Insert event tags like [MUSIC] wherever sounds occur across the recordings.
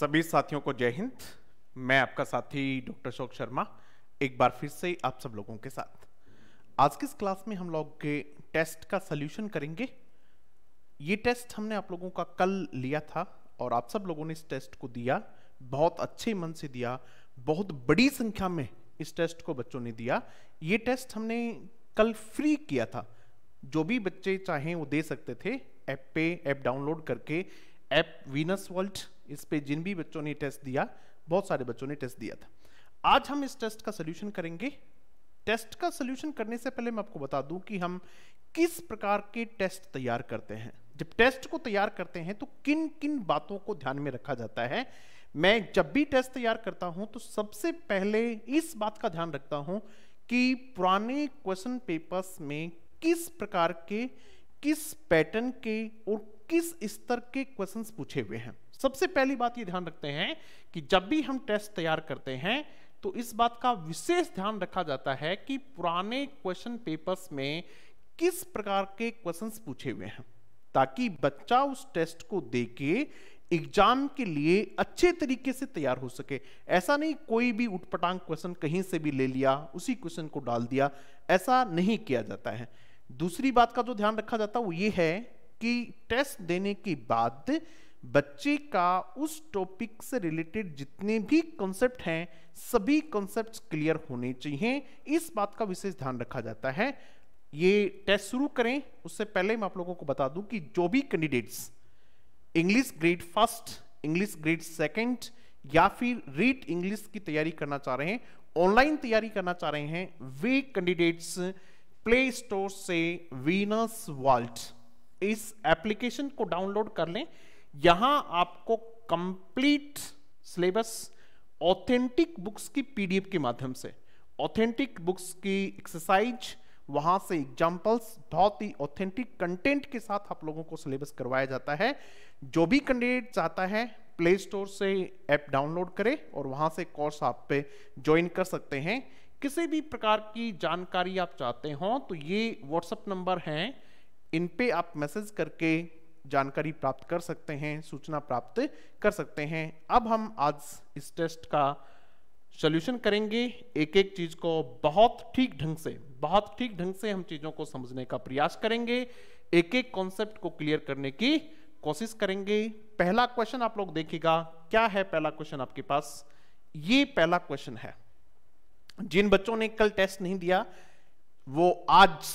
सभी साथियों को जय हिंद मैं आपका साथी डॉक्टर अशोक शर्मा एक बार फिर से आप सब लोगों के साथ आज की इस क्लास में हम लोग के टेस्ट का सल्यूशन करेंगे ये टेस्ट हमने आप लोगों का कल लिया था और आप सब लोगों ने इस टेस्ट को दिया बहुत अच्छे मन से दिया बहुत बड़ी संख्या में इस टेस्ट को बच्चों ने दिया ये टेस्ट हमने कल फ्री किया था जो भी बच्चे चाहें वो दे सकते थे ऐप पे ऐप डाउनलोड करके एप वीनस वॉल्ट इस पे जिन भी बच्चों ने टेस्ट दिया बहुत सारे बच्चों ने टेस्ट दिया था आज हम इस टेस्ट का सोल्यूशन करेंगे टेस्ट का सोल्यूशन करने से पहले मैं आपको बता दूं कि हम किस प्रकार के टेस्ट तैयार करते हैं जब टेस्ट को तैयार करते हैं तो किन किन बातों को ध्यान में रखा जाता है मैं जब भी टेस्ट तैयार करता हूं तो सबसे पहले इस बात का ध्यान रखता हूं कि पुराने क्वेश्चन पेपर्स में किस प्रकार के किस पैटर्न के और किस स्तर के क्वेश्चंस पूछे हुए हैं सबसे पहली बात ये ध्यान रखते हैं कि जब भी हम टेस्ट तैयार करते हैं तो इस बात का विशेष ध्यान रखा जाता है कि पुराने क्वेश्चन पेपर्स में किस प्रकार के क्वेश्चंस पूछे हुए हैं ताकि बच्चा उस टेस्ट को देके एग्जाम के लिए अच्छे तरीके से तैयार हो सके ऐसा नहीं कोई भी उठपटांग क्वेश्चन कहीं से भी ले लिया उसी क्वेश्चन को डाल दिया ऐसा नहीं किया जाता है दूसरी बात का जो ध्यान रखा जाता है वो ये है की टेस्ट देने के बाद बच्चे का उस टॉपिक से रिलेटेड जितने भी कॉन्सेप्ट हैं सभी कॉन्सेप्ट्स क्लियर होने चाहिए इस बात का विशेष ध्यान रखा जाता है ये टेस्ट शुरू करें उससे पहले मैं आप लोगों को बता दूं कि जो भी candidates English grade first English grade second या फिर रीट इंग्लिश की तैयारी करना चाह रहे हैं ऑनलाइन तैयारी करना चाह रहे हैं वे कैंडिडेट्स प्ले स्टोर से वीनस वॉल्ट इस एप्लीकेशन को डाउनलोड कर लें यहां आपको कंप्लीट सिलेबस ऑथेंटिक बुक्स की पीडीएफ के माध्यम से ऑथेंटिक बुक्स की एक्सरसाइज वहां से एग्जांपल्स बहुत ही ऑथेंटिक कंटेंट के साथ आप लोगों को सिलेबस करवाया जाता है जो भी कैंडिडेट चाहता है प्ले स्टोर से ऐप डाउनलोड करें और वहां से कोर्स आप पे ज्वाइन कर सकते हैं किसी भी प्रकार की जानकारी आप चाहते हो तो ये व्हाट्सएप नंबर हैं इन पे आप मैसेज करके जानकारी प्राप्त कर सकते हैं सूचना प्राप्त कर सकते हैं अब हम आज इस टेस्ट का सोल्यूशन करेंगे एक एक चीज को बहुत ठीक ढंग से बहुत ठीक ढंग से हम चीजों को समझने का प्रयास करेंगे एक एक कॉन्सेप्ट को क्लियर करने की कोशिश करेंगे पहला क्वेश्चन आप लोग देखिएगा क्या है पहला क्वेश्चन आपके पास ये पहला क्वेश्चन है जिन बच्चों ने कल टेस्ट नहीं दिया वो आज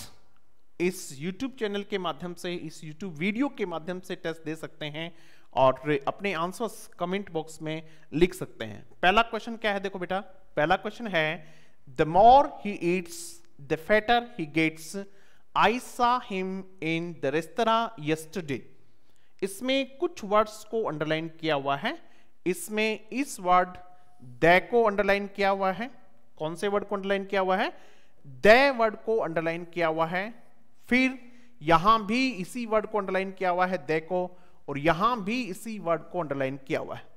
इस YouTube चैनल के माध्यम से इस YouTube वीडियो के माध्यम से टेस्ट दे सकते हैं और अपने आंसर्स कमेंट बॉक्स में लिख सकते हैं पहला क्वेश्चन क्या है देखो बेटा पहला क्वेश्चन है the more he eats the fatter he gets I saw him in the restaurant yesterday इसमें कुछ वर्ड्स को अंडरलाइन किया हुआ है इसमें इस वर्ड द को अंडरलाइन किया हुआ है कौन से वर्ड को अंडरलाइन किया हुआ है द वर्ड को अंडरलाइन किया हुआ है फिर यहां भी इसी वर्ड को अंडरलाइन किया हुआ है देखो और यहां भी इसी वर्ड को अंडरलाइन किया हुआ है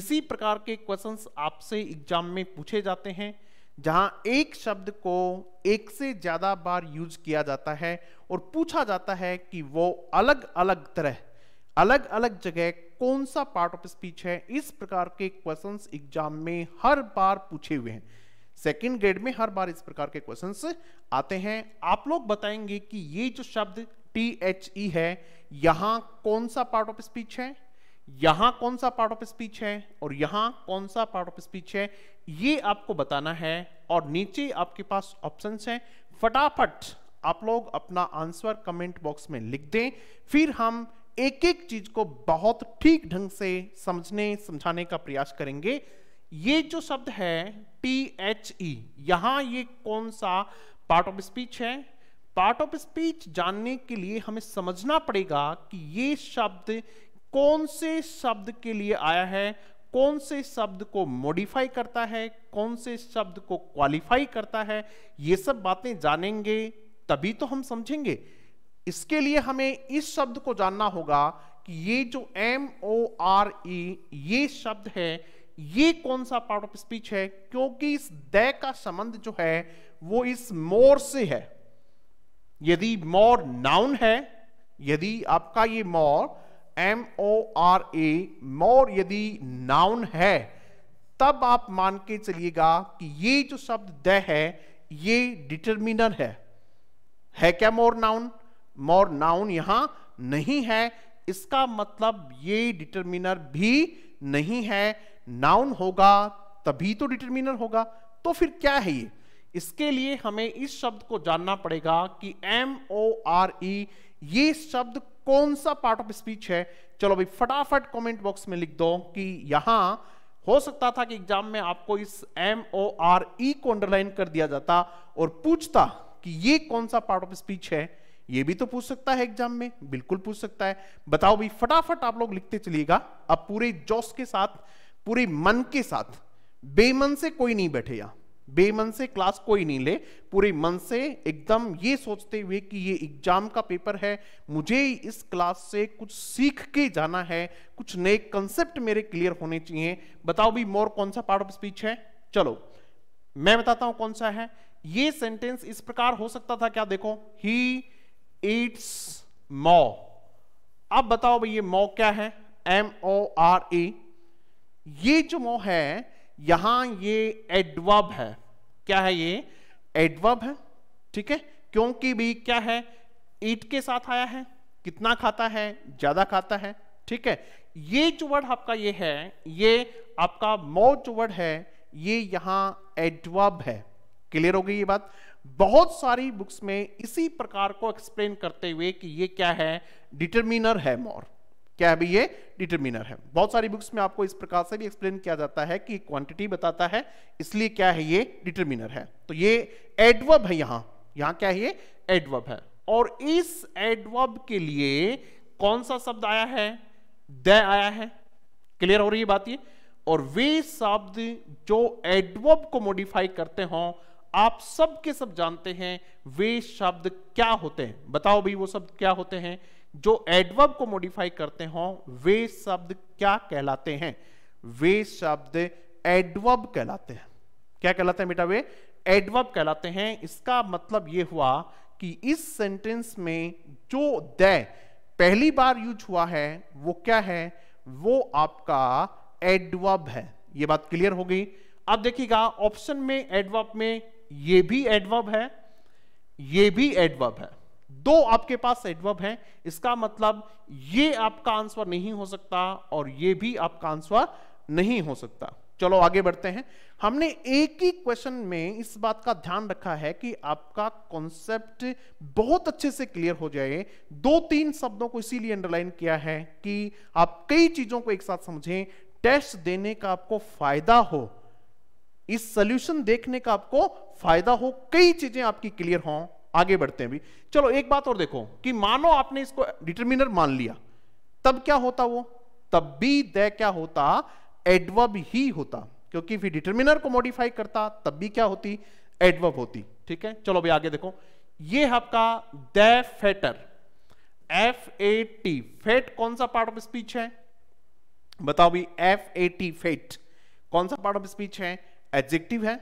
इसी प्रकार के क्वेश्चन आपसे एग्जाम में पूछे जाते हैं जहां एक शब्द को एक से ज्यादा बार यूज किया जाता है और पूछा जाता है कि वो अलग अलग तरह अलग अलग जगह कौन सा पार्ट ऑफ स्पीच है इस प्रकार के क्वेश्चंस एग्जाम में हर बार पूछे हुए हैं सेकेंड ग्रेड में हर बार इस प्रकार के क्वेश्चन आते हैं आप लोग बताएंगे कि ये जो शब्द टी एच ई है यहां कौन सा पार्ट ऑफ स्पीच है यहां कौन सा पार्ट ऑफ स्पीच है और यहां कौन सा पार्ट ऑफ स्पीच है ये आपको बताना है और नीचे आपके पास ऑप्शन है फटाफट आप लोग अपना आंसर कमेंट बॉक्स में लिख दें फिर हम एक एक चीज को बहुत ठीक ढंग से समझने समझाने का प्रयास करेंगे ये जो शब्द है टी एच ई e, यहां ये कौन सा पार्ट ऑफ स्पीच है पार्ट ऑफ स्पीच जानने के लिए हमें समझना पड़ेगा कि ये शब्द कौन से शब्द के लिए आया है कौन से शब्द को मॉडिफाई करता है कौन से शब्द को क्वालिफाई करता है ये सब बातें जानेंगे तभी तो हम समझेंगे इसके लिए हमें इस शब्द को जानना होगा कि ये जो एम ओ आर ई ये शब्द है ये कौन सा पार्ट ऑफ स्पीच है क्योंकि इस द का संबंध जो है वो इस मोर से है यदि मोर नाउन है यदि आपका ये मोर एम ओ आर ए मोर यदि नाउन है तब आप मान के चलिएगा कि ये जो शब्द द है ये डिटर्मिनर है है क्या मोर नाउन मोर नाउन यहां नहीं है इसका मतलब ये डिटर्मिनर भी नहीं है नाउन होगा तभी तो डिटर्मिनर होगा तो फिर क्या है ये इसके लिए हमें इस शब्द को जानना पड़ेगा कि एम ओ आर ई ये शब्द कौन सा पार्ट ऑफ स्पीच है चलो भाई फटाफट कमेंट बॉक्स में लिख दो कि यहां हो सकता था कि एग्जाम में आपको इस एम ओ आर ई को अंडरलाइन कर दिया जाता और पूछता कि ये कौन सा पार्ट ऑफ स्पीच है ये भी तो पूछ सकता है एग्जाम में बिल्कुल पूछ सकता है बताओ भाई फटाफट आप लोग लिखते चलिएगा अब पूरे जोश के साथ पूरे मन के साथ बेमन से कोई नहीं बैठे यहां बेमन से क्लास कोई नहीं ले पूरे मन से एकदम ये सोचते हुए कि ये एग्जाम का पेपर है मुझे इस क्लास से कुछ सीख के जाना है कुछ नए कंसेप्ट मेरे क्लियर होने चाहिए बताओ भी मोर कौन सा पार्ट ऑफ स्पीच है चलो मैं बताता हूं कौन सा है ये सेंटेंस इस प्रकार हो सकता था क्या देखो ही इट्स मॉ अब बताओ भाई ये मॉ क्या है एम ओ आर ई ये जो मोह है यहां ये एडवब है क्या है ये एडवब है ठीक है क्योंकि भी क्या है ईट के साथ आया है कितना खाता है ज्यादा खाता है ठीक है ये जो वर्ड आपका ये है ये आपका मोह जो वर्ड है ये यहां एडवब है क्लियर हो गई ये बात बहुत सारी बुक्स में इसी प्रकार को एक्सप्लेन करते हुए कि ये क्या है डिटर्मिनर है मोर क्या है भाई ये डिटरमिनर है बहुत सारी बुक्स में आपको इस प्रकार से भी एक्सप्लेन किया जाता है कि क्वांटिटी बताता है इसलिए क्या है ये डिटरमिनर है तो ये एडवर्ब है यहाँ यहाँ क्या है ये एडवर्ब है और इस एडवर्ब के लिए कौन सा शब्द आया है द आया है क्लियर हो रही है बात ये और वे शब्द जो एडवर्ब को मॉडिफाई करते हो आप सब के सब जानते हैं वे शब्द क्या होते हैं बताओ भाई वो शब्द क्या होते हैं जो एडवर्ब को मॉडिफाई करते हो वे शब्द क्या कहलाते हैं वे शब्द एडवर्ब कहलाते हैं क्या कहलाते हैं बेटा वे एडवर्ब कहलाते हैं इसका मतलब यह हुआ कि इस सेंटेंस में जो द पहली बार यूज हुआ है वो क्या है वो आपका एडवर्ब है ये बात क्लियर हो गई अब देखिएगा ऑप्शन में एडवर्ब में ये भी एडवर्ब है ये भी एडवर्ब है दो आपके पास एडवर्ब हैं इसका मतलब ये आपका आंसर नहीं हो सकता और ये भी आपका आंसर नहीं हो सकता चलो आगे बढ़ते हैं हमने एक ही क्वेश्चन में इस बात का ध्यान रखा है कि आपका कॉन्सेप्ट बहुत अच्छे से क्लियर हो जाए दो तीन शब्दों को इसीलिए अंडरलाइन किया है कि आप कई चीजों को एक साथ समझें टेस्ट देने का आपको फायदा हो इस सोल्यूशन देखने का आपको फायदा हो कई चीजें आपकी क्लियर हों आगे बढ़ते हैं भी चलो एक बात और देखो कि मानो आपने इसको डिटर्मिनर मान लिया तब क्या होता वो तब भी द क्या होता एडवब ही होता क्योंकि फिर डिटर्मिनर को मॉडिफाई करता तब भी क्या होती एडवब होती ठीक है चलो भाई आगे देखो ये आपका the F A T fate कौन सा पार्ट ऑफ स्पीच है बताओ भी एफ ए टी फेट कौन सा पार्ट ऑफ स्पीच है एडजेक्टिव है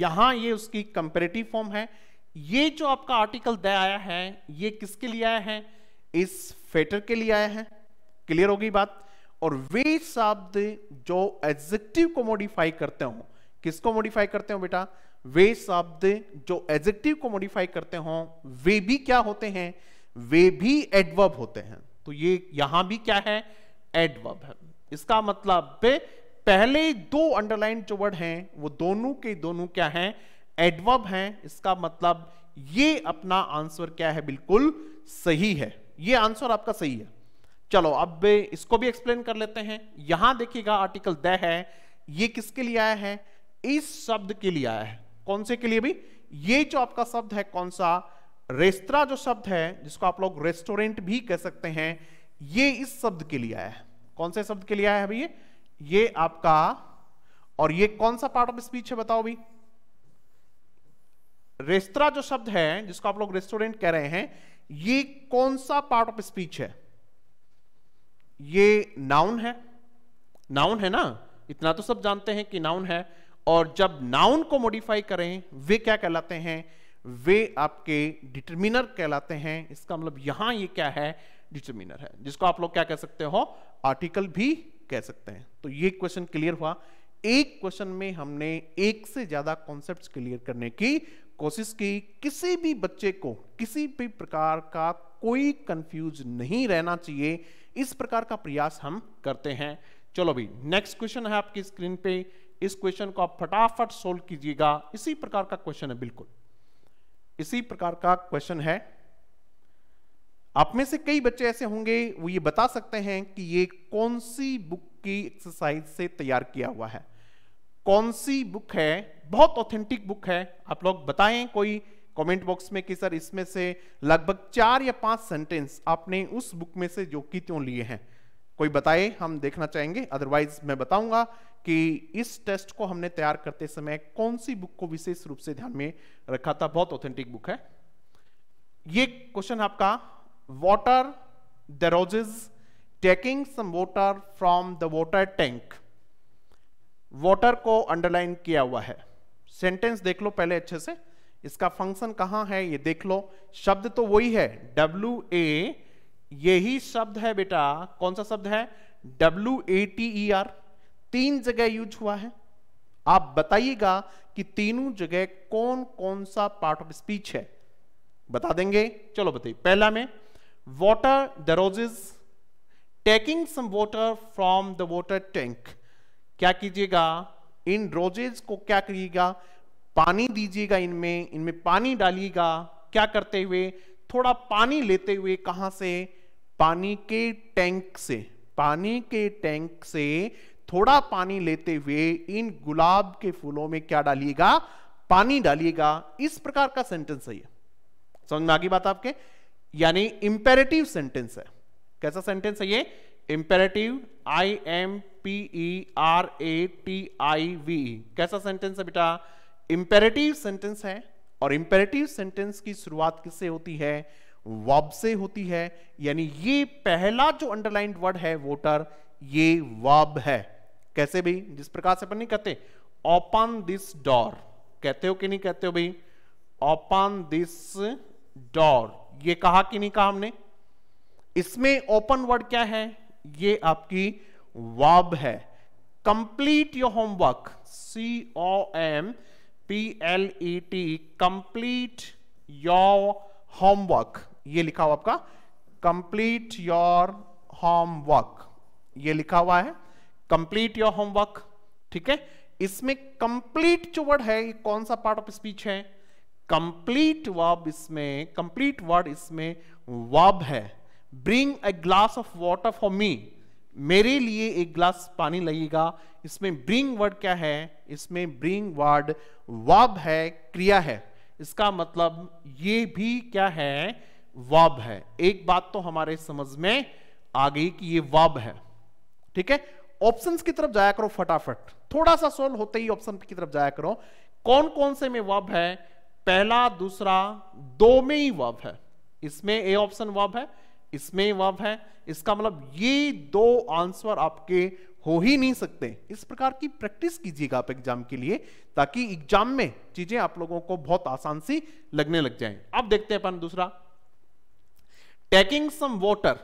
यहां ये उसकी कंपेरेटिव फॉर्म है ये जो आपका आर्टिकल दे आया है ये किसके लिए आया है इस फेटर के लिए आया है क्लियर होगी बात और वे शब्द जो एजेक्टिव को मॉडिफाई करते हो किसको मॉडिफाई करते हो बेटा वे शब्द जो एजेक्टिव को मॉडिफाई करते हो वे भी क्या होते हैं वे भी एडवर्ब होते हैं तो ये यहां भी क्या है एडवर्ब है इसका मतलब पहले दो अंडरलाइन जो वर्ड हैं वो दोनों के दोनों क्या हैं एडवर्ब हैं इसका मतलब ये अपना आंसर क्या है बिल्कुल सही है ये आंसर आपका सही है चलो अब इसको भी एक्सप्लेन कर लेते हैं यहां देखिएगा आर्टिकल द है ये किसके लिए आया है इस शब्द के लिए आया है कौन से के लिए भी ये जो आपका शब्द है कौन सा रेस्तरा जो शब्द है जिसको आप लोग रेस्टोरेंट भी कह सकते हैं ये इस शब्द के लिए आया है कौन से शब्द के लिए आया है भैया ये आपका और ये कौन सा पार्ट ऑफ स्पीच है बताओ भाई रेस्तरा जो शब्द है जिसको आप लोग रेस्टोरेंट कह रहे हैं ये कौन सा पार्ट ऑफ स्पीच है ये नाउन है नाउन है ना इतना तो सब जानते हैं कि नाउन है और जब नाउन को मॉडिफाई करें वे क्या कहलाते हैं वे आपके डिटर्मिनर कहलाते हैं इसका मतलब यहां ये क्या है डिटर्मिनर है जिसको आप लोग क्या कह सकते हो आर्टिकल भी कह सकते हैं तो ये क्वेश्चन क्लियर हुआ एक क्वेश्चन में हमने एक से ज्यादा कॉन्सेप्ट क्लियर करने की कोशिश की किसी भी बच्चे को किसी भी प्रकार का कोई कंफ्यूज नहीं रहना चाहिए इस प्रकार का प्रयास हम करते हैं चलो भाई नेक्स्ट क्वेश्चन है आपकी स्क्रीन पे इस क्वेश्चन को आप फटाफट सोल्व कीजिएगा इसी प्रकार का क्वेश्चन है बिल्कुल इसी प्रकार का क्वेश्चन है आप में से कई बच्चे ऐसे होंगे वो ये बता सकते हैं कि ये कौन सी बुक की एक्सरसाइज से तैयार किया हुआ है कौन सी बुक है बहुत ऑथेंटिक बुक है आप लोग बताएं कोई कमेंट बॉक्स में कि सर इसमें से लगभग चार या पांच सेंटेंस आपने उस बुक में से जो कि क्यों लिए हैं कोई बताए हम देखना चाहेंगे अदरवाइज मैं बताऊंगा कि इस टेस्ट को हमने तैयार करते समय कौन सी बुक को विशेष रूप से ध्यान में रखा था बहुत ऑथेंटिक बुक है ये क्वेश्चन आपका water the roses taking some water from the water tank water को अंडरलाइन किया हुआ है सेंटेंस देख लो पहले अच्छे से इसका फंक्शन कहां है ये देख लो शब्द तो वही है डब्ल्यू ए यही शब्द है बेटा कौन सा शब्द है डब्ल्यू ए टी आर तीन जगह यूज हुआ है आप बताइएगा कि तीनों जगह कौन कौन सा पार्ट ऑफ स्पीच है बता देंगे चलो बताइए पहला में water the roses taking some water from the water tank क्या कीजिएगा इन रोजेज को क्या करिएगा पानी दीजिएगा इनमें इनमें पानी डालिएगा क्या करते हुए थोड़ा पानी लेते हुए कहां से पानी के टैंक से पानी के टैंक से थोड़ा पानी लेते हुए इन गुलाब के फूलों में क्या डालिएगा पानी डालिएगा इस प्रकार का सेंटेंस है ये समझ में आ गई बात आपके यानी इंपेरेटिव सेंटेंस है कैसा सेंटेंस है ये imperative I M P E R A T I V कैसा सेंटेंस है बेटा इंपेरेटिव सेंटेंस है और इंपेरेटिव सेंटेंस की शुरुआत किससे होती है वॉब से होती है यानी ये पहला जो अंडरलाइन वर्ड है वोटर ये वब है कैसे भी जिस प्रकार से अपन नहीं कहते ओपन दिस डोर कहते हो कि नहीं कहते हो भाई ओपन दिस डोर ये कहा कि नहीं कहा हमने इसमें ओपन वर्ड क्या है ये आपकी वाब है complete your homework C O M P L E T complete your homework ये लिखा हुआ आपका कंप्लीट योर होमवर्क ये लिखा हुआ है कंप्लीट योर होमवर्क ठीक है इसमें कंप्लीट जो वर्ड है ये कौन सा पार्ट ऑफ स्पीच है कंप्लीट वर्ब इसमें कंप्लीट वर्ड इसमें वर्ब है bring a glass of water for me मेरे लिए एक ग्लास पानी लगेगा इसमें ब्रिंग वर्ड क्या है इसमें ब्रिंग वर्ड वब है क्रिया है इसका मतलब ये भी क्या है वब है एक बात तो हमारे समझ में आ गई कि ये वब है ठीक है ऑप्शंस की तरफ जाया करो फटाफट थोड़ा सा सोल्व होते ही ऑप्शन की तरफ जाया करो कौन कौन से में वब है पहला दूसरा दो में ही वब है इसमें ए ऑप्शन वब है इसमें वर्ब है इसका मतलब ये दो आंसर आपके हो ही नहीं सकते इस प्रकार की प्रैक्टिस कीजिएगा आप एग्जाम के लिए ताकि एग्जाम में चीजें आप लोगों को बहुत आसान सी लगने लग जाए अब देखते हैं अपन दूसरा taking some water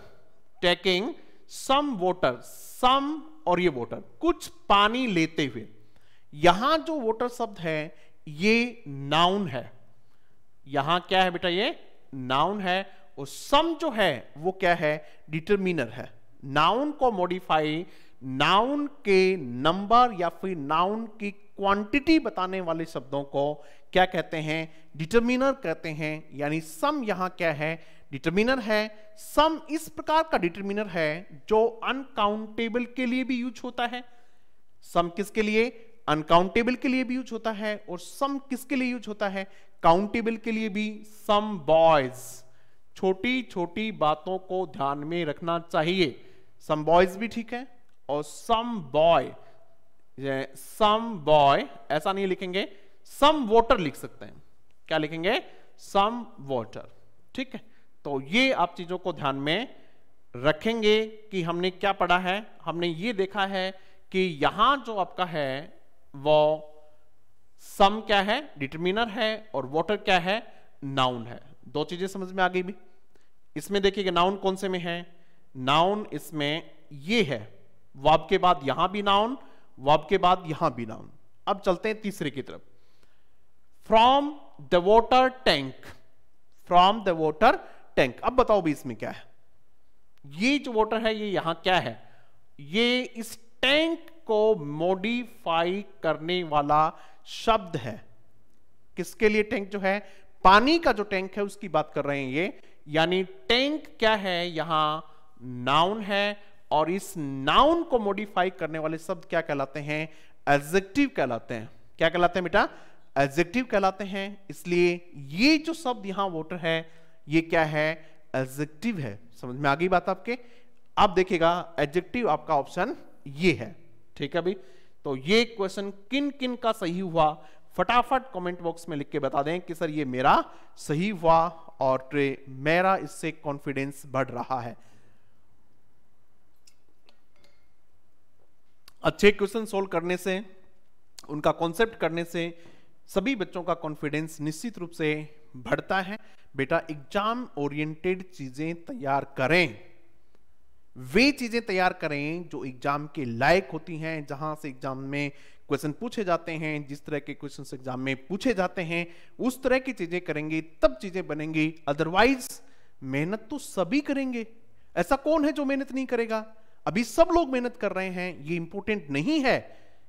taking some water some और ये वॉटर कुछ पानी लेते हुए यहां जो वॉटर शब्द है ये नाउन है यहां क्या है बेटा ये नाउन है और सम जो है वो क्या है डिटर्मिनर है नाउन को मॉडिफाई नाउन के नंबर या फिर नाउन की क्वांटिटी बताने वाले शब्दों को क्या कहते हैं डिटर्मिनर कहते हैं यानी सम यहां क्या है डिटर्मिनर है सम इस प्रकार का डिटर्मिनर है जो अनकाउंटेबल के लिए भी यूज होता है सम किसके लिए अनकाउंटेबल के लिए भी यूज होता है और सम किसके लिए यूज होता है काउंटेबल के लिए भी सम बॉयज़ छोटी छोटी बातों को ध्यान में रखना चाहिए सम बॉयज भी ठीक है और सम बॉय सम बॉय ऐसा नहीं लिखेंगे सम वॉटर लिख सकते हैं क्या लिखेंगे सम वॉटर ठीक है तो ये आप चीजों को ध्यान में रखेंगे कि हमने क्या पढ़ा है हमने ये देखा है कि यहां जो आपका है वो सम क्या है डिटर्मिनर है और वॉटर क्या है नाउन है दो चीजें समझ में आ गई भी इसमें देखिएगा नाउन कौन से में है नाउन इसमें ये है वाब के बाद यहां भी नाउन वाब के बाद यहां भी नाउन अब चलते हैं तीसरे की तरफ from the water tank from the water tank अब बताओ भी इसमें क्या है ये जो वॉटर है ये यहां क्या है ये इस टैंक को मॉडिफाई करने वाला शब्द है किसके लिए टैंक जो है पानी का जो टैंक है उसकी बात कर रहे हैं ये यानी टैंक क्या है यहां नाउन है और इस नाउन को मॉडिफाई करने वाले शब्द क्या कहलाते हैं एजेक्टिव कहलाते हैं क्या कहलाते हैं बेटा एजेक्टिव कहलाते हैं इसलिए ये जो शब्द यहां वोटर है ये क्या है एजेक्टिव है समझ में आ गई बात आपके आप देखिएगा एजेक्टिव आपका ऑप्शन ये है ठीक है भाई तो ये क्वेश्चन किन किन का सही हुआ फटाफट कमेंट बॉक्स में लिख के बता दें कि सर ये मेरा सही हुआ और ट्रे मेरा इससे कॉन्फिडेंस बढ़ रहा है अच्छे क्वेश्चन सोल्व करने से उनका कॉन्सेप्ट करने से सभी बच्चों का कॉन्फिडेंस निश्चित रूप से बढ़ता है बेटा एग्जाम ओरिएंटेड चीजें तैयार करें वे चीजें तैयार करें जो एग्जाम के लायक होती हैं जहां से एग्जाम में क्वेश्चन पूछे जाते हैं जिस तरह के क्वेश्चन एग्जाम में पूछे जाते हैं उस तरह की चीजें करेंगे तब चीजें बनेंगी अदरवाइज मेहनत तो सभी करेंगे ऐसा कौन है जो मेहनत नहीं करेगा अभी सब लोग मेहनत कर रहे हैं ये इंपॉर्टेंट नहीं है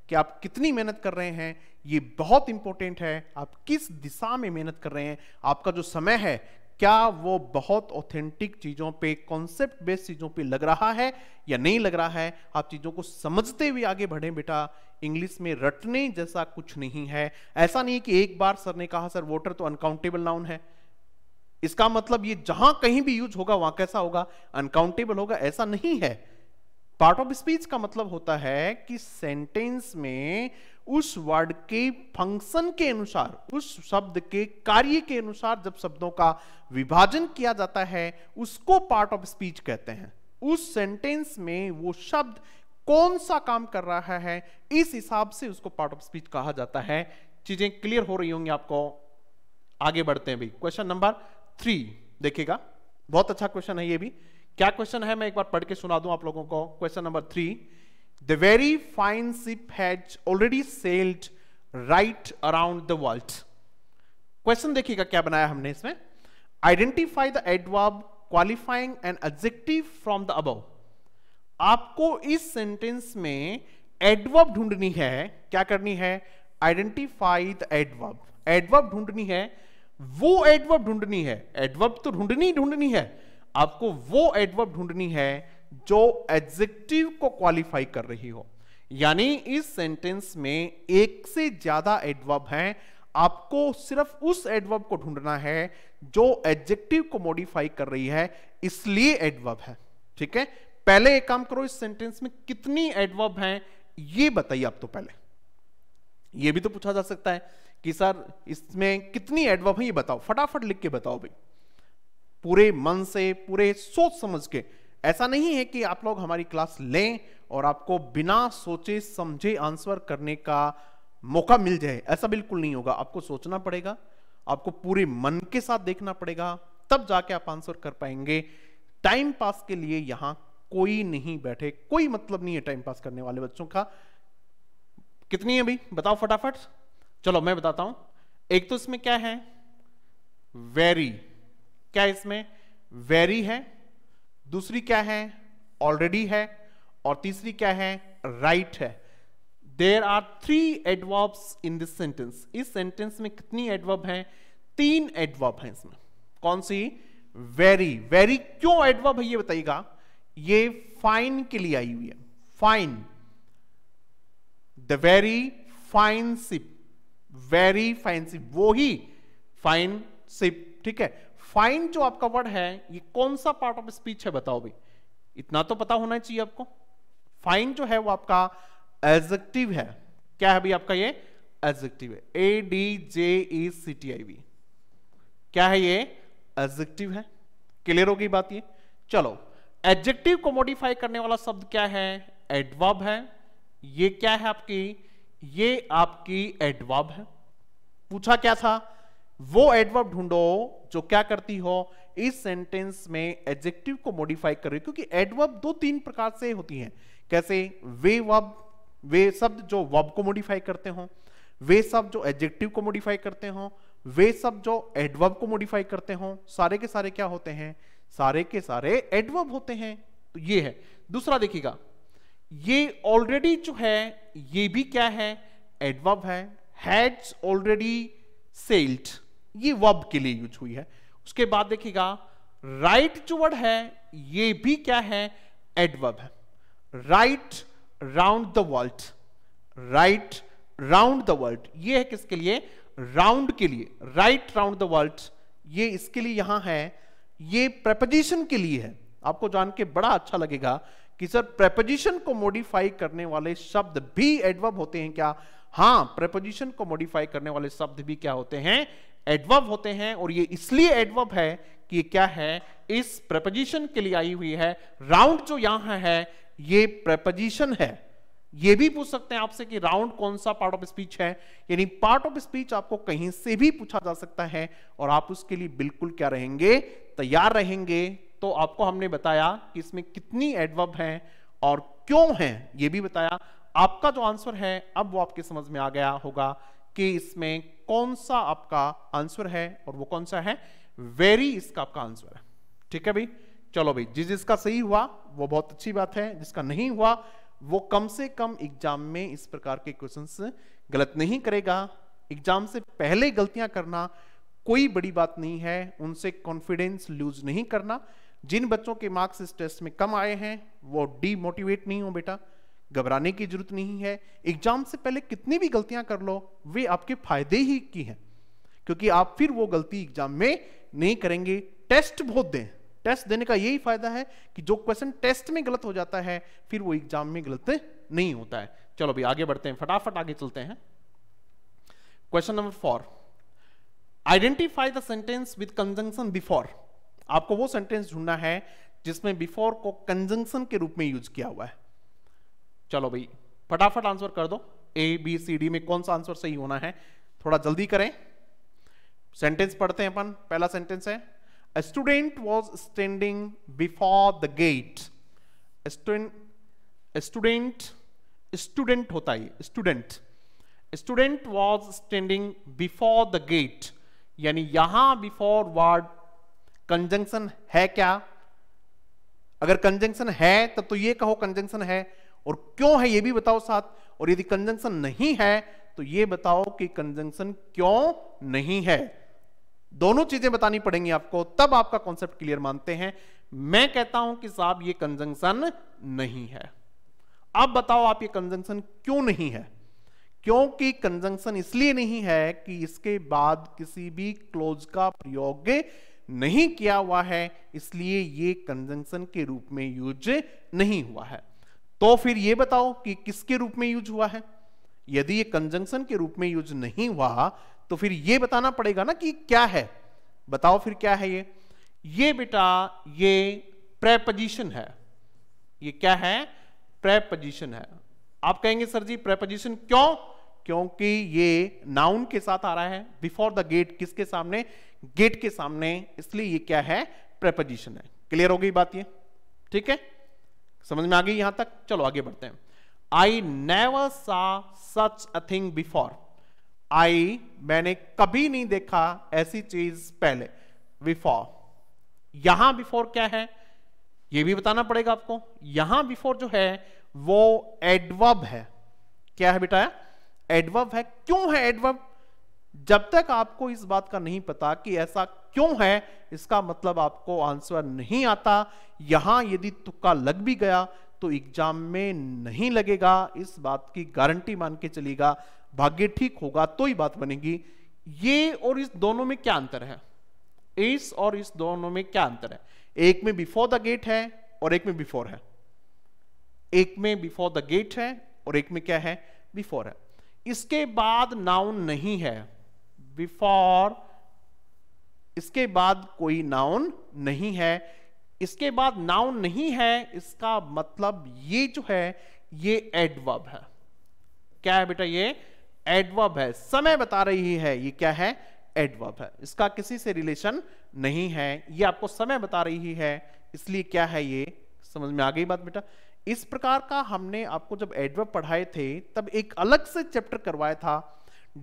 कि आप कितनी मेहनत कर रहे हैं ये बहुत इंपॉर्टेंट है आप किस दिशा में मेहनत कर रहे हैं आपका जो समय है क्या वो बहुत ऑथेंटिक चीज़ों पे कॉन्सेप्ट बेस्ड चीज़ों पे लग रहा है या नहीं लग रहा है आप चीज़ों को समझते हुए आगे बढ़े बेटा इंग्लिश में रटने जैसा कुछ नहीं है ऐसा नहीं कि एक बार सर ने कहा सर वोटर तो अनकाउंटेबल नाउन है इसका मतलब ये जहां कहीं भी यूज होगा वहां कैसा होगा अनकाउंटेबल होगा ऐसा नहीं है पार्ट ऑफ स्पीच का मतलब होता है कि सेंटेंस में उस वर्ड के फंक्शन के अनुसार उस शब्द के कार्य के अनुसार जब शब्दों का विभाजन किया जाता है उसको पार्ट ऑफ स्पीच कहते हैं उस सेंटेंस में वो शब्द कौन सा काम कर रहा है इस हिसाब से उसको पार्ट ऑफ स्पीच कहा जाता है चीजें क्लियर हो रही होंगी आपको आगे बढ़ते हैं भाई क्वेश्चन नंबर थ्री देखिएगा बहुत अच्छा क्वेश्चन है ये भी क्या क्वेश्चन है मैं एक बार पढ़ के सुना दूं आप लोगों को question number three The very fine ship had already sailed right around the world. Question देखिएगा क्या बनाया हमने इसमें identify the adverb qualifying an adjective from the above आपको इस सेंटेंस में एडवर्ब ढूंढनी है क्या करनी है आइडेंटिफाई द एडवर्ब एडवर्ब ढूंढनी है वो एडवर्ब ढूंढनी है एडवर्ब तो ढूंढनी ढूंढनी है आपको वो एडवर्ब ढूंढनी है जो एडजेक्टिव को क्वालिफाई कर रही हो यानी इस सेंटेंस में एक से ज्यादा एडवर्ब हैं आपको सिर्फ उस एडवर्ब को ढूंढना है जो एडजेक्टिव को मॉडिफाई कर रही है इसलिए एडवर्ब है ठीक है पहले एक काम करो इस सेंटेंस में कितनी एडवर्ब हैं ये बताइए आप तो पहले ये भी तो पूछा जा सकता है कि सर इसमें कितनी एडवर्ब है ये बताओ फटाफट लिख के बताओ भाई पूरे मन से पूरे सोच समझ के ऐसा नहीं है कि आप लोग हमारी क्लास लें और आपको बिना सोचे समझे आंसर करने का मौका मिल जाए ऐसा बिल्कुल नहीं होगा आपको सोचना पड़ेगा आपको पूरे मन के साथ देखना पड़ेगा तब जाके आप आंसर कर पाएंगे टाइम पास के लिए यहां कोई नहीं बैठे कोई मतलब नहीं है टाइम पास करने वाले बच्चों का कितनी है भाई बताओ फटाफट चलो मैं बताता हूं एक तो इसमें क्या है वेरी क्या इसमें वेरी है दूसरी क्या है ऑलरेडी है और तीसरी क्या है राइट right है there are three adverbs in this sentence इस सेंटेंस में कितनी एडवर्ब हैं तीन एडवर्ब हैं इसमें कौन सी वेरी वेरी क्यों एडवर्ब है ये बताइएगा ये फाइन के लिए आई हुई है fine the very fine ship very fine ship वो ही फाइन सिप ठीक है फाइंड जो आपका वर्ड है ये कौन सा पार्ट ऑफ स्पीच है बताओ भी इतना तो पता होना चाहिए आपको फाइंड जो है वो आपका एजेक्टिव है क्या है भी आपका ये एजेक्टिव है A D J E C T I V क्या है ये एजेक्टिव है क्लियर होगी बात ये चलो एडजेक्टिव को मॉडिफाई करने वाला शब्द क्या है एडवर्ब है ये क्या है आपकी ये आपकी एडवर्ब है पूछा क्या था वो एडवर्ब ढूंढो जो क्या करती हो इस सेंटेंस में एडजेक्टिव को मॉडिफाई कर रही क्योंकि एडवर्ब दो तीन प्रकार से होती हैं कैसे वे वब वे शब्द जो वब को मॉडिफाई करते हो वे शब्द जो एडजेक्टिव को मॉडिफाई करते हो वे शब्द जो एडवर्ब को मॉडिफाई करते हो सारे के सारे क्या होते हैं सारे के सारे एडवर्ब होते हैं तो ये है दूसरा देखिएगा ये ऑलरेडी जो है ये भी क्या है एडवर्ब है हैड्स ऑलरेडी सेल्ड ये वब के लिए यूज हुई है उसके बाद देखिएगा राइट जो वर्ड है ये भी क्या है एडवर्ब है right round the world right round the world ये है किसके लिए राउंड के लिए राइट राउंड द वर्ल्ड ये इसके लिए यहां है ये प्रेपोजिशन के लिए है आपको जान के बड़ा अच्छा लगेगा कि सर प्रेपोजिशन को मॉडिफाई करने वाले शब्द भी एडवर्ब होते हैं क्या हाँ प्रेपोजिशन को मॉडिफाई करने वाले शब्द भी क्या होते हैं एडवर्ब होते हैं और ये इसलिए एडवर्ब है कि ये क्या है इस प्रपोजिशन के लिए आई हुई है राउंड जो यहां है ये प्रपोजिशन है ये भी पूछ सकते हैं आपसे कि राउंड कौन सा पार्ट ऑफ स्पीच है यानी पार्ट ऑफ स्पीच आपको कहीं से भी पूछा जा सकता है और आप उसके लिए बिल्कुल क्या रहेंगे तैयार रहेंगे तो आपको हमने बताया कि इसमें कितनी एडवर्ब हैं और क्यों हैं ये भी बताया आपका जो आंसर है अब वो आपके समझ में आ गया होगा कि इसमें कौन सा आपका आंसर है और वो कौन सा है वेरी इसका आपका आंसर है ठीक है भाई चलो भाई जिस जिसका सही हुआ वो बहुत अच्छी बात है जिसका नहीं हुआ वो कम से कम एग्जाम में इस प्रकार के क्वेश्चन गलत नहीं करेगा एग्जाम से पहले गलतियां करना कोई बड़ी बात नहीं है उनसे कॉन्फिडेंस लूज नहीं करना जिन बच्चों के मार्क्स इस टेस्ट में कम आए हैं वो डीमोटिवेट नहीं हो बेटा घबराने की जरूरत नहीं है एग्जाम से पहले कितनी भी गलतियां कर लो वे आपके फायदे ही की हैं क्योंकि आप फिर वो गलती एग्जाम में नहीं करेंगे टेस्ट बहुत दें टेस्ट देने का यही फायदा है कि जो क्वेश्चन टेस्ट में गलत हो जाता है फिर वो एग्जाम में गलत नहीं होता है चलो भाई आगे बढ़ते हैं फटाफट आगे चलते हैं question number four identify the sentence with conjunction before आपको वो सेंटेंस ढूंढना है जिसमें बिफोर को कंजंक्शन के रूप में यूज किया हुआ है चलो भाई फटाफट आंसर कर दो ए बी सी डी में कौन सा आंसर सही होना है थोड़ा जल्दी करें सेंटेंस पढ़ते हैं अपन पहला सेंटेंस है student was standing before the gate student student होता है student student was standing before the gate यानी यहां बिफोर वर्ड कंजंक्शन है क्या अगर कंजंक्शन है तब तो ये कहो कंजंक्शन है और क्यों है ये भी बताओ साथ और यदि कंजंक्शन नहीं है तो ये बताओ कि कंजंक्शन क्यों नहीं है दोनों चीजें बतानी पड़ेंगी आपको तब आपका कॉन्सेप्ट क्लियर मानते हैं मैं कहता हूं कि साहब ये कंजंक्शन नहीं है अब बताओ आप ये कंजंक्शन क्यों नहीं है क्योंकि कंजंक्शन इसलिए नहीं है कि इसके बाद किसी भी क्लोज का प्रयोग नहीं किया हुआ है इसलिए ये कंजंक्शन के रूप में यूज नहीं हुआ है तो फिर ये बताओ कि किसके रूप में यूज हुआ है यदि ये कंजंक्शन के रूप में यूज नहीं हुआ तो फिर ये बताना पड़ेगा ना कि क्या है बताओ फिर क्या है ये ये बेटा ये प्रेपोजिशन है ये क्या है प्रेपोजिशन है आप कहेंगे सर जी प्रेपोजिशन क्यों क्योंकि ये नाउन के साथ आ रहा है बिफोर द गेट किसके सामने गेट के सामने इसलिए ये क्या है प्रेपोजिशन है क्लियर हो गई बात ये ठीक है समझ में आ गई यहां तक चलो आगे बढ़ते हैं आई नेवर सा सच अ थिंग बिफोर आई मैंने कभी नहीं देखा ऐसी चीज पहले बिफोर यहां बिफोर क्या है यह भी बताना पड़ेगा आपको यहां बिफोर जो है वो एडवब है क्या है बेटा एडवब है क्यों है एडवब जब तक आपको इस बात का नहीं पता कि ऐसा क्यों है इसका मतलब आपको आंसर नहीं आता यहां यदि तुक्का लग भी गया तो एग्जाम में नहीं लगेगा इस बात की गारंटी मान के चलेगा भाग्य ठीक होगा तो ही बात बनेगी ये और इस दोनों में क्या अंतर है इस और इस दोनों में क्या अंतर है एक में बिफोर द गेट है और एक में बिफोर है एक में बिफोर द गेट है और एक में क्या है बिफोर है इसके बाद नाउन नहीं है बिफोर इसके बाद कोई नाउन नहीं है इसके बाद नाउन नहीं है इसका मतलब ये जो है ये एडवर्ब है क्या है बेटा ये एडवर्ब है समय बता रही है ये क्या है एडवर्ब है इसका किसी से रिलेशन नहीं है ये आपको समय बता रही है इसलिए क्या है ये समझ में आ गई बात बेटा इस प्रकार का हमने आपको जब एडवर्ब पढ़ाए थे तब एक अलग से चैप्टर करवाया था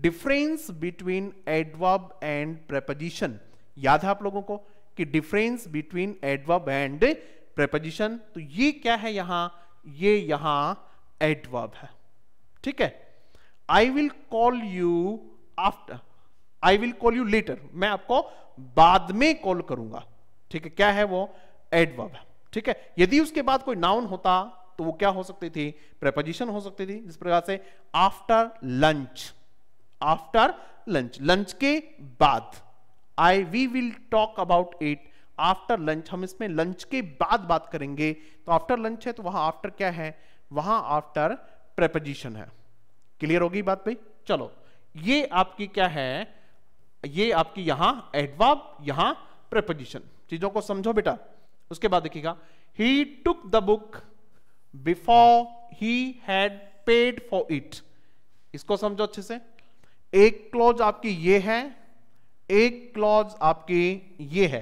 difference between adverb and preposition याद है आप लोगों को कि difference between adverb and preposition तो ये क्या है यहां ये यहां एडवर्ब है ठीक है I will call you after I will call you later मैं आपको बाद में कॉल करूंगा ठीक है क्या है वो एडवर्ब है ठीक है यदि उसके बाद कोई नाउन होता तो वो क्या हो सकती थी प्रेपोजिशन हो सकती थी जिस प्रकार से after lunch after lunch lunch के बाद I we will talk about it after lunch हम इसमें लंच के बाद बात करेंगे तो आफ्टर लंच है तो वहां आफ्टर क्या है वहां आफ्टर प्रेपोजिशन है क्लियर होगी बात भाई चलो ये आपकी क्या है ये आपकी यहां एडवाब यहां प्रेपोजिशन चीजों को समझो बेटा उसके बाद देखिएगा he took the book before he had paid for it इसको समझो अच्छे से एक क्लोज आपकी ये है एक क्लॉज आपकी ये है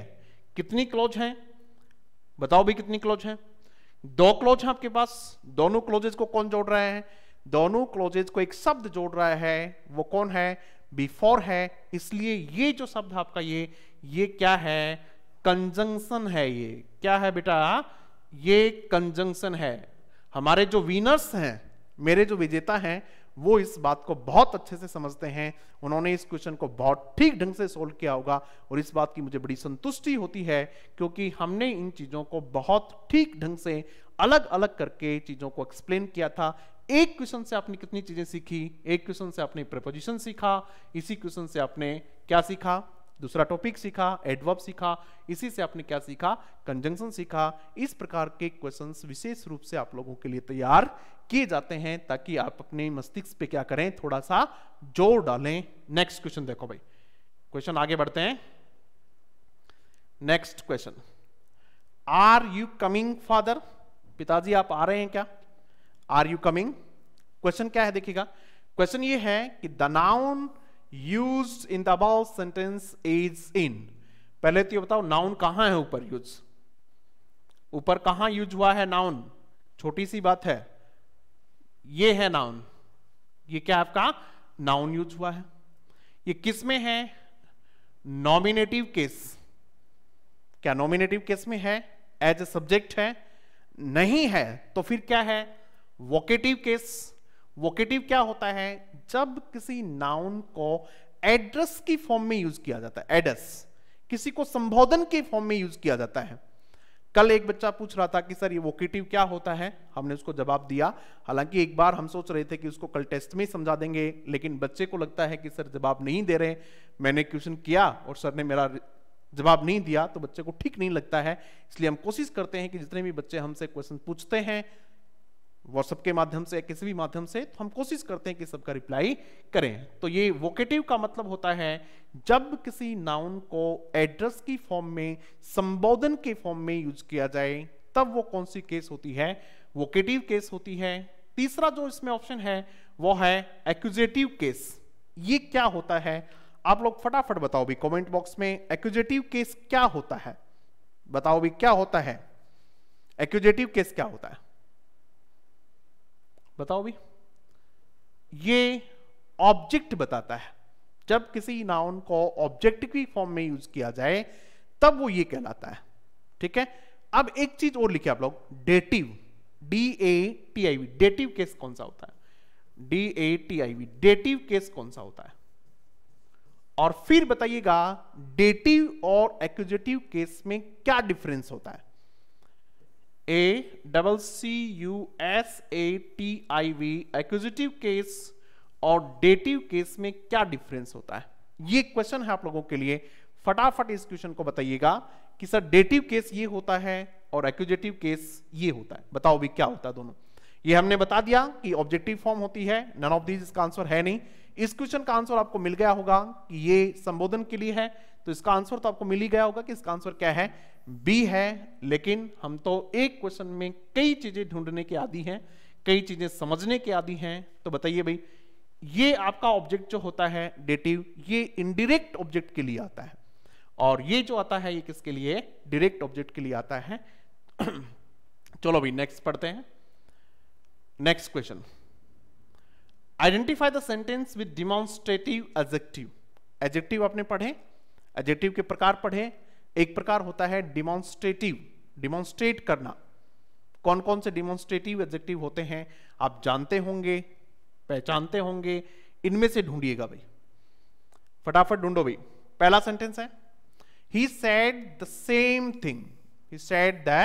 कितनी क्लॉज है बताओ भी कितनी क्लॉज है दो क्लोज है आपके पास दोनों क्लोजेज को कौन जोड़ रहा है दोनों क्लोजेज को एक शब्द जोड़ रहा है वो कौन है बिफोर है इसलिए ये जो शब्द आपका ये ये क्या है कंजंक्शन है ये क्या है बेटा ये कंजंक्शन है हमारे जो विनर्स हैं मेरे जो विजेता हैं वो इस बात को बहुत अच्छे से समझते हैं उन्होंने इस क्वेश्चन को बहुत ठीक ढंग से सोल्व किया होगा और इस बात की मुझे बड़ी संतुष्टि होती है क्योंकि हमने इन चीज़ों को बहुत ठीक ढंग से अलग अलग करके चीज़ों को एक्सप्लेन किया था एक क्वेश्चन से आपने कितनी चीज़ें सीखी एक क्वेश्चन से आपने प्रपोजिशन सीखा इसी क्वेश्चन से आपने क्या सीखा दूसरा टॉपिक सीखा एडवर्ब सीखा इसी से आपने क्या सीखा कंजंक्शन सीखा इस प्रकार के क्वेश्चंस विशेष रूप से आप लोगों के लिए तैयार किए जाते हैं ताकि आप अपने मस्तिष्क पे क्या करें थोड़ा सा जोर डालें नेक्स्ट क्वेश्चन देखो भाई क्वेश्चन आगे बढ़ते हैं next question are you coming father पिताजी आप आ रहे हैं क्या आर यू कमिंग क्वेश्चन क्या है देखिएगा क्वेश्चन ये है कि the noun used in the above sentence is in पहले तो ये बताओ नाउन कहां है ऊपर यूज ऊपर कहां यूज हुआ है नाउन छोटी सी बात है ये है नाउन ये क्या आपका नाउन यूज हुआ है ये किस में है नॉमिनेटिव केस क्या नॉमिनेटिव केस में है एज ए सब्जेक्ट है नहीं है तो फिर क्या है वोकेटिव केस वोकेटिव क्या होता है जब किसी नाउन को एड्रेस की फॉर्म में यूज किया जाता है एड्रेस किसी को संबोधन के फॉर्म में यूज किया जाता है कल एक बच्चा पूछ रहा था कि सर ये वोकेटिव क्या होता है हमने उसको जवाब दिया हालांकि एक बार हम सोच रहे थे कि उसको कल टेस्ट में ही समझा देंगे लेकिन बच्चे को लगता है कि सर जवाब नहीं दे रहे मैंने क्वेश्चन किया और सर ने मेरा जवाब नहीं दिया तो बच्चे को ठीक नहीं लगता है इसलिए हम कोशिश करते हैं कि जितने भी बच्चे हमसे क्वेश्चन पूछते हैं व्हाट्सएप के माध्यम से किसी भी माध्यम से तो हम कोशिश करते हैं कि सबका रिप्लाई करें तो ये वोकेटिव का मतलब होता है जब किसी नाउन को एड्रेस की फॉर्म में संबोधन के फॉर्म में यूज किया जाए तब वो कौन सी केस होती है वोकेटिव केस होती है तीसरा जो इसमें ऑप्शन है वो है एक्यूजेटिव केस ये क्या होता है आप लोग फटाफट बताओ भी कमेंट बॉक्स में एक्यूजेटिव केस क्या होता है बताओ भी क्या होता है एक्यूजेटिव केस क्या होता है बताओ भी ये ऑब्जेक्ट बताता है जब किसी नाउन को ऑब्जेक्ट की फॉर्म में यूज किया जाए तब वो ये कहलाता है ठीक है अब एक चीज और लिखिए आप लोग dative D A T I V dative case कौन सा होता है D A T I V dative case कौन सा होता है और फिर बताइएगा डेटिव और एक्यूजेटिव केस में क्या डिफरेंस होता है A double C U S A T I V accusative case और डेटिव केस में क्या डिफरेंस होता है ये क्वेश्चन है आप लोगों के लिए फटाफट इस क्वेश्चन को बताइएगा कि सर डेटिव केस ये होता है और एक्विजिटिव केस ये होता है बताओ भी क्या होता है दोनों ये हमने बता दिया कि ऑब्जेक्टिव फॉर्म होती है नन ऑफ दीज इसका आंसर है नहीं इस क्वेश्चन का आंसर आपको मिल गया होगा कि ये संबोधन के लिए है तो इसका आंसर तो आपको मिल ही गया होगा कि इसका आंसर क्या है बी है लेकिन हम तो एक क्वेश्चन में कई चीजें ढूंढने के आदि हैं कई चीजें समझने के आदि हैं तो बताइए भाई ये आपका ऑब्जेक्ट जो होता है डेटिव ये इनडिरेक्ट ऑब्जेक्ट के लिए आता है और ये जो आता है ये किसके लिए डिरेक्ट ऑब्जेक्ट के लिए आता है [CLEARS THROAT] चलो भाई नेक्स्ट पढ़ते हैं next question identify the sentence with demonstrative adjective adjective आपने पढ़े एडजेक्टिव के प्रकार पढ़े एक प्रकार होता है डिमॉन्स्ट्रेटिव डिमॉन्स्ट्रेट करना कौन कौन से डिमॉन्स्ट्रेटिव एडजेक्टिव होते हैं आप जानते होंगे पहचानते होंगे इनमें से ढूंढिएगा भाई फटाफट ढूंढो भाई पहला सेंटेंस है he said the same thing he said the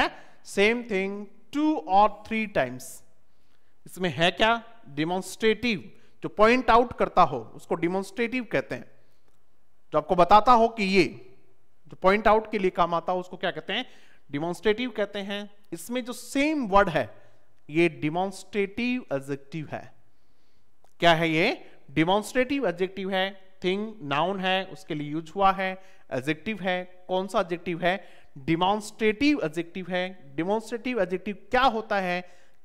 same thing two और थ्री टाइम्स इसमें है क्या डिमॉन्स्ट्रेटिव जो पॉइंट आउट करता हो उसको डिमॉन्स्ट्रेटिव कहते हैं जो तो आपको बताता हो कि ये जो पॉइंट आउट के लिए काम आता हो उसको क्या कहते हैं डिमोन्स्ट्रेटिव कहते हैं इसमें जो सेम वर्ड है ये डिमोन्स्ट्रेटिव एडजेक्टिव है क्या है ये डिमोन्स्ट्रेटिव एजेक्टिव है थिंग नाउन है उसके लिए यूज हुआ है एजेक्टिव है कौन सा एजेक्टिव है डिमोन्स्ट्रेटिव एजेक्टिव है डिमोन्स्ट्रेटिव एजेक्टिव क्या होता है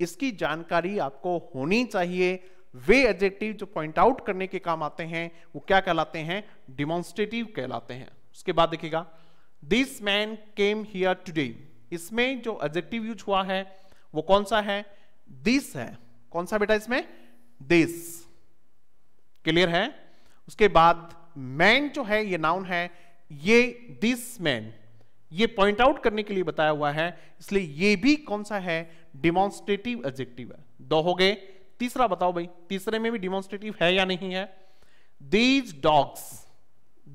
इसकी जानकारी आपको होनी चाहिए वे एडजेक्टिव जो पॉइंट आउट करने के काम आते हैं वो क्या कहलाते हैं डिमोन्स्ट्रेटिव कहलाते हैं उसके बाद देखिएगा this man came here today इसमें जो एडजेक्टिव यूज हुआ है वो कौन सा है दिस है कौन सा बेटा इसमें दिस क्लियर है उसके बाद मैन जो है ये नाउन है ये दिस मैन ये पॉइंट आउट करने के लिए बताया हुआ है इसलिए ये भी कौन सा है डिमोन्स्ट्रेटिव एडजेक्टिव है दो हो गए तीसरा बताओ भाई तीसरे में भी डिमोन्स्ट्रेटिव है या नहीं है दीज डॉग्स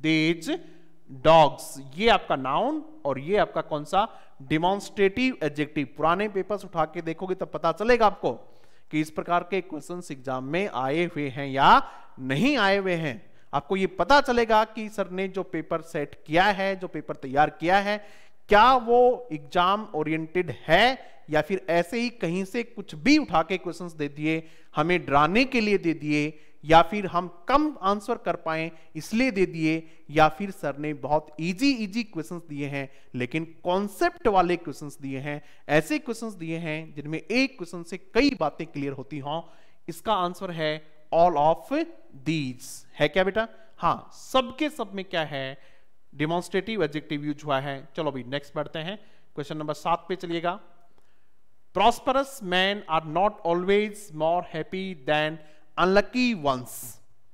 दीज डॉग्स ये आपका नाउन और ये आपका कौन सा डिमोन्स्ट्रेटिव एडजेक्टिव पुराने पेपर्स उठा के देखोगे तब पता चलेगा आपको कि इस प्रकार के क्वेश्चन एग्जाम में आए हुए हैं या नहीं आए हुए हैं आपको ये पता चलेगा कि सर ने जो पेपर सेट किया है जो पेपर तैयार किया है क्या वो एग्जाम ओरिएंटेड है या फिर ऐसे ही कहीं से कुछ भी उठा के क्वेश्चंस दे दिए हमें डराने के लिए दे दिए या फिर हम कम आंसर कर पाए इसलिए दे दिए या फिर सर ने बहुत इजी इजी क्वेश्चंस दिए हैं लेकिन कॉन्सेप्ट वाले क्वेश्चंस दिए हैं ऐसे क्वेश्चंस दिए हैं जिनमें एक क्वेश्चन से कई बातें क्लियर होती हों इसका आंसर है ऑल ऑफ दीज है क्या बेटा हाँ सबके सब में क्या है डिमोन्स्ट्रेटिव एडजेक्टिव यूज हुआ है चलो अभी नेक्स्ट बढ़ते हैं क्वेश्चन नंबर सात पे चलिएगा prosperous man are not always more happy than unlucky ones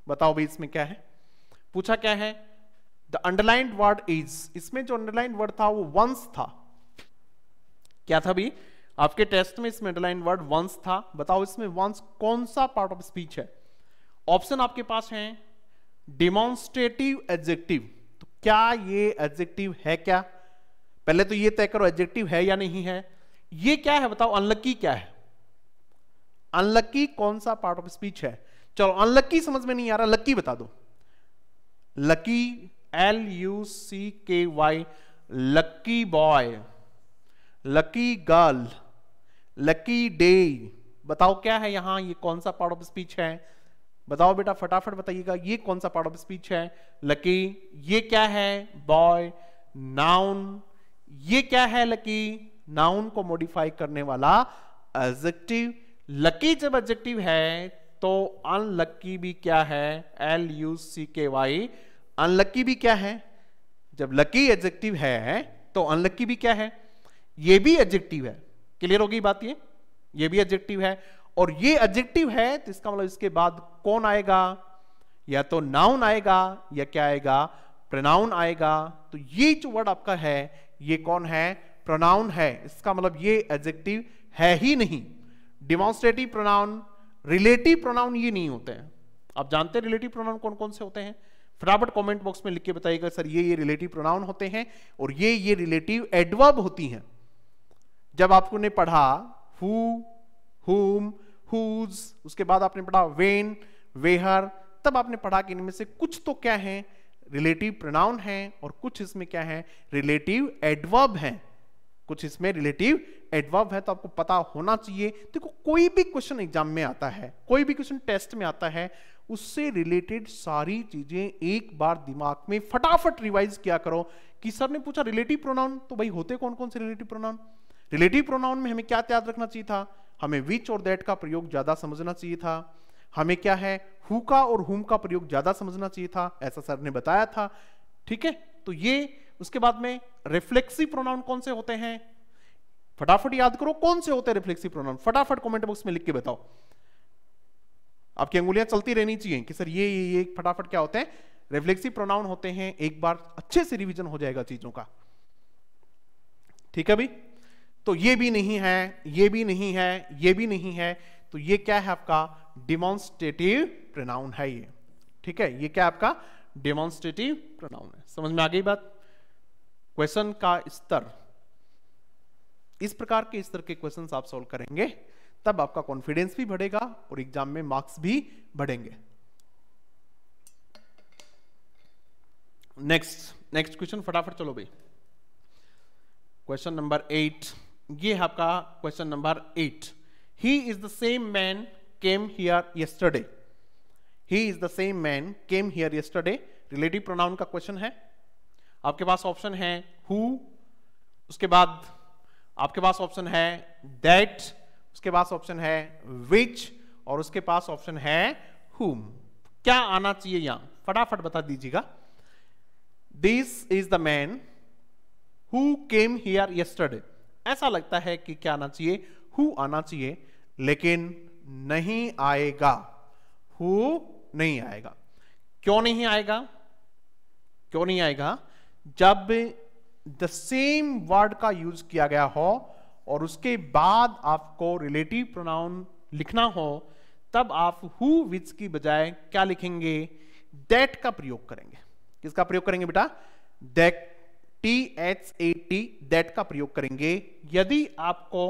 बताओ भाई इसमें क्या है पूछा क्या है द अंडरलाइन वर्ड इज इसमें जो अंडरलाइन वर्ड था वो वंस था क्या था भाई आपके टेस्ट में इसमें अंडरलाइन वर्ड वंस था बताओ इसमें वंस कौन सा पार्ट ऑफ स्पीच है ऑप्शन आपके पास है डिमोन्स्ट्रेटिव एडजेक्टिव क्या ये एडजेक्टिव है क्या पहले तो ये तय करो एडजेक्टिव है या नहीं है ये क्या है बताओ अनलक्की क्या है अनलक्की कौन सा पार्ट ऑफ स्पीच है चलो अनलक्की समझ में नहीं आ रहा लक्की बता दो lucky L U C K Y lucky boy lucky girl lucky day बताओ क्या है यहां ये कौन सा पार्ट ऑफ स्पीच है बताओ बेटा फटाफट बताइएगा ये कौन सा पार्ट ऑफ स्पीच है लकी ये क्या है बॉय नाउन ये क्या है लकी नाउन को मॉडिफाई करने वाला एजेक्टिव लकी जब एजेक्टिव है तो अनलक्की भी क्या है L U C K Y unlucky भी क्या है जब लकी एजेक्टिव है तो अनलक्की भी क्या है ये भी एजेक्टिव है क्लियर होगी बात ये ये भी एजेक्टिव है और ये एडजेक्टिव है तो इसका मतलब इसके बाद कौन आएगा या तो नाउन आएगा या क्या आएगा प्रनाउन आएगा तो ये जो वर्ड आपका है ये कौन है प्रोनाउन है इसका मतलब ये एडजेक्टिव है ही नहीं डिमोन्स्ट्रेटिव प्रोनाउन रिलेटिव प्रोनाउन ये नहीं होते हैं आप जानते हैं रिलेटिव प्रोनाउन कौन कौन से होते हैं फटाफट कमेंट बॉक्स में लिख के बताइएगा सर ये ये रिलेटिव प्रोनाउन होते हैं और ये ये रिलेटिव एडवर्ब होती हैं जब आपको ने पढ़ा हु हुम हुज उसके बाद आपने पढ़ा वेन वेहर तब आपने पढ़ा कि इनमें से कुछ तो क्या है रिलेटिव प्रोनाउन है और कुछ इसमें क्या है रिलेटिव एडवर्ब है कुछ इसमें रिलेटिव एडवर्ब है तो आपको पता होना चाहिए देखो कोई भी क्वेश्चन एग्जाम में आता है कोई भी क्वेश्चन टेस्ट में आता है उससे रिलेटेड सारी चीजें एक बार दिमाग में फटाफट रिवाइज किया करो कि सर ने पूछा रिलेटिव प्रोनाउन तो भाई होते कौन कौन से रिलेटिव प्रोनाउन रिलेटिव प्रोनाउन में हमें क्या याद रखना चाहिए था हमें विच और दैट का प्रयोग ज़्यादा समझना चाहिए था हमें क्या है हु का और हुम का प्रयोग ज़्यादा समझना चाहिए था ऐसा सर ने बताया था ठीक है तो ये उसके बाद में रिफ्लेक्सिव प्रोनाउन कौन से होते हैं फटाफट याद करो कौन से होते हैं रिफ्लेक्सिव प्रोनाउन फटाफट कमेंट बॉक्स में लिख के बताओ आपकी अंगुलियां चलती रहनी चाहिए कि सर ये ये ये फटाफट क्या होते हैं रिफ्लेक्सिव प्रोनाउन होते हैं एक बार अच्छे से रिविजन हो जाएगा चीजों का ठीक है भाई तो ये भी नहीं है ये भी नहीं है ये भी नहीं है तो ये क्या है आपका डिमॉन्स्ट्रेटिव प्रोनाउन है ये ठीक है ये क्या आपका डिमॉन्स्ट्रेटिव प्रोनाउन है समझ में आ गई बात क्वेश्चन का स्तर इस प्रकार के स्तर के क्वेश्चन आप सोल्व करेंगे तब आपका कॉन्फिडेंस भी बढ़ेगा और एग्जाम में मार्क्स भी बढ़ेंगे नेक्स्ट नेक्स्ट क्वेश्चन फटाफट चलो भाई क्वेश्चन नंबर एट ये आपका question number eight he is the same man came here yesterday he is the same man came here yesterday relative pronoun का क्वेश्चन है आपके पास ऑप्शन है हु उसके बाद आपके पास ऑप्शन है दैट उसके पास ऑप्शन है विच और उसके पास ऑप्शन है हुम क्या आना चाहिए यहां फटाफट बता दीजिएगा this is the man who came here yesterday ऐसा लगता है कि क्या आना चाहिए हु आना चाहिए लेकिन नहीं आएगा हु नहीं आएगा क्यों नहीं आएगा क्यों नहीं आएगा जब द सेम वर्ड का यूज किया गया हो और उसके बाद आपको रिलेटिव प्रोनाउन लिखना हो तब आप हु विच की बजाय क्या लिखेंगे दैट का प्रयोग करेंगे किसका प्रयोग करेंगे बेटा that T H A T that का प्रयोग करेंगे यदि आपको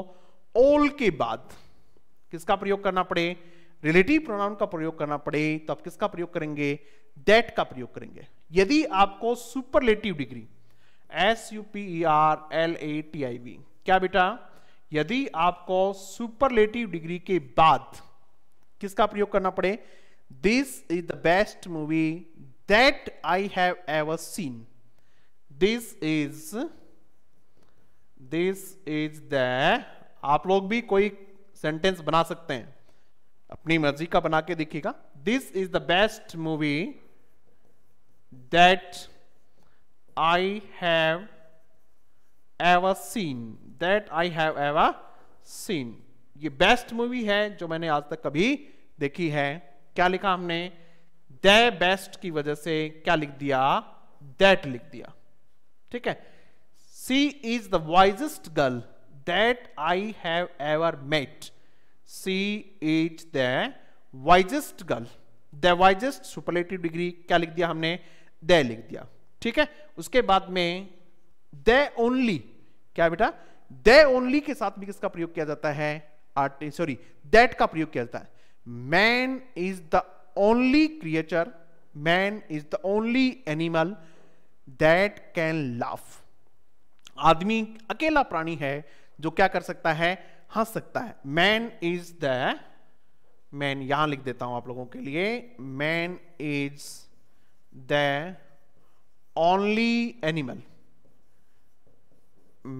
ओल के बाद किसका प्रयोग करना पड़े रिलेटिव प्रोनाउन का प्रयोग करना पड़े तो आप किसका प्रयोग करेंगे दैट का प्रयोग करेंगे यदि आपको superlative degree S U P R L A T I V क्या बेटा यदि आपको सुपरलेटिव डिग्री के बाद किसका प्रयोग करना पड़े this is the best movie that I have ever seen this is this is the आप लोग भी कोई सेंटेंस बना सकते हैं अपनी मर्जी का बना के देखिएगा this is the best movie that I have ever seen that I have ever seen ये बेस्ट मूवी है जो मैंने आज तक कभी देखी है क्या लिखा हमने द बेस्ट की वजह से क्या लिख दिया दैट लिख दिया ठीक है she is the wisest girl that I have ever met she is the wisest girl the wisest superlative degree क्या लिख दिया हमने द लिख दिया ठीक है उसके बाद में द ओनली क्या बेटा द ओनली के साथ भी किसका प्रयोग किया जाता है आर्ट सॉरी दैट का प्रयोग किया जाता है man is the only creature man is the only animal that can laugh आदमी अकेला प्राणी है जो क्या कर सकता है हंस सकता है मैन इज द मैन यहां लिख देता हूं आप लोगों के लिए man is the only animal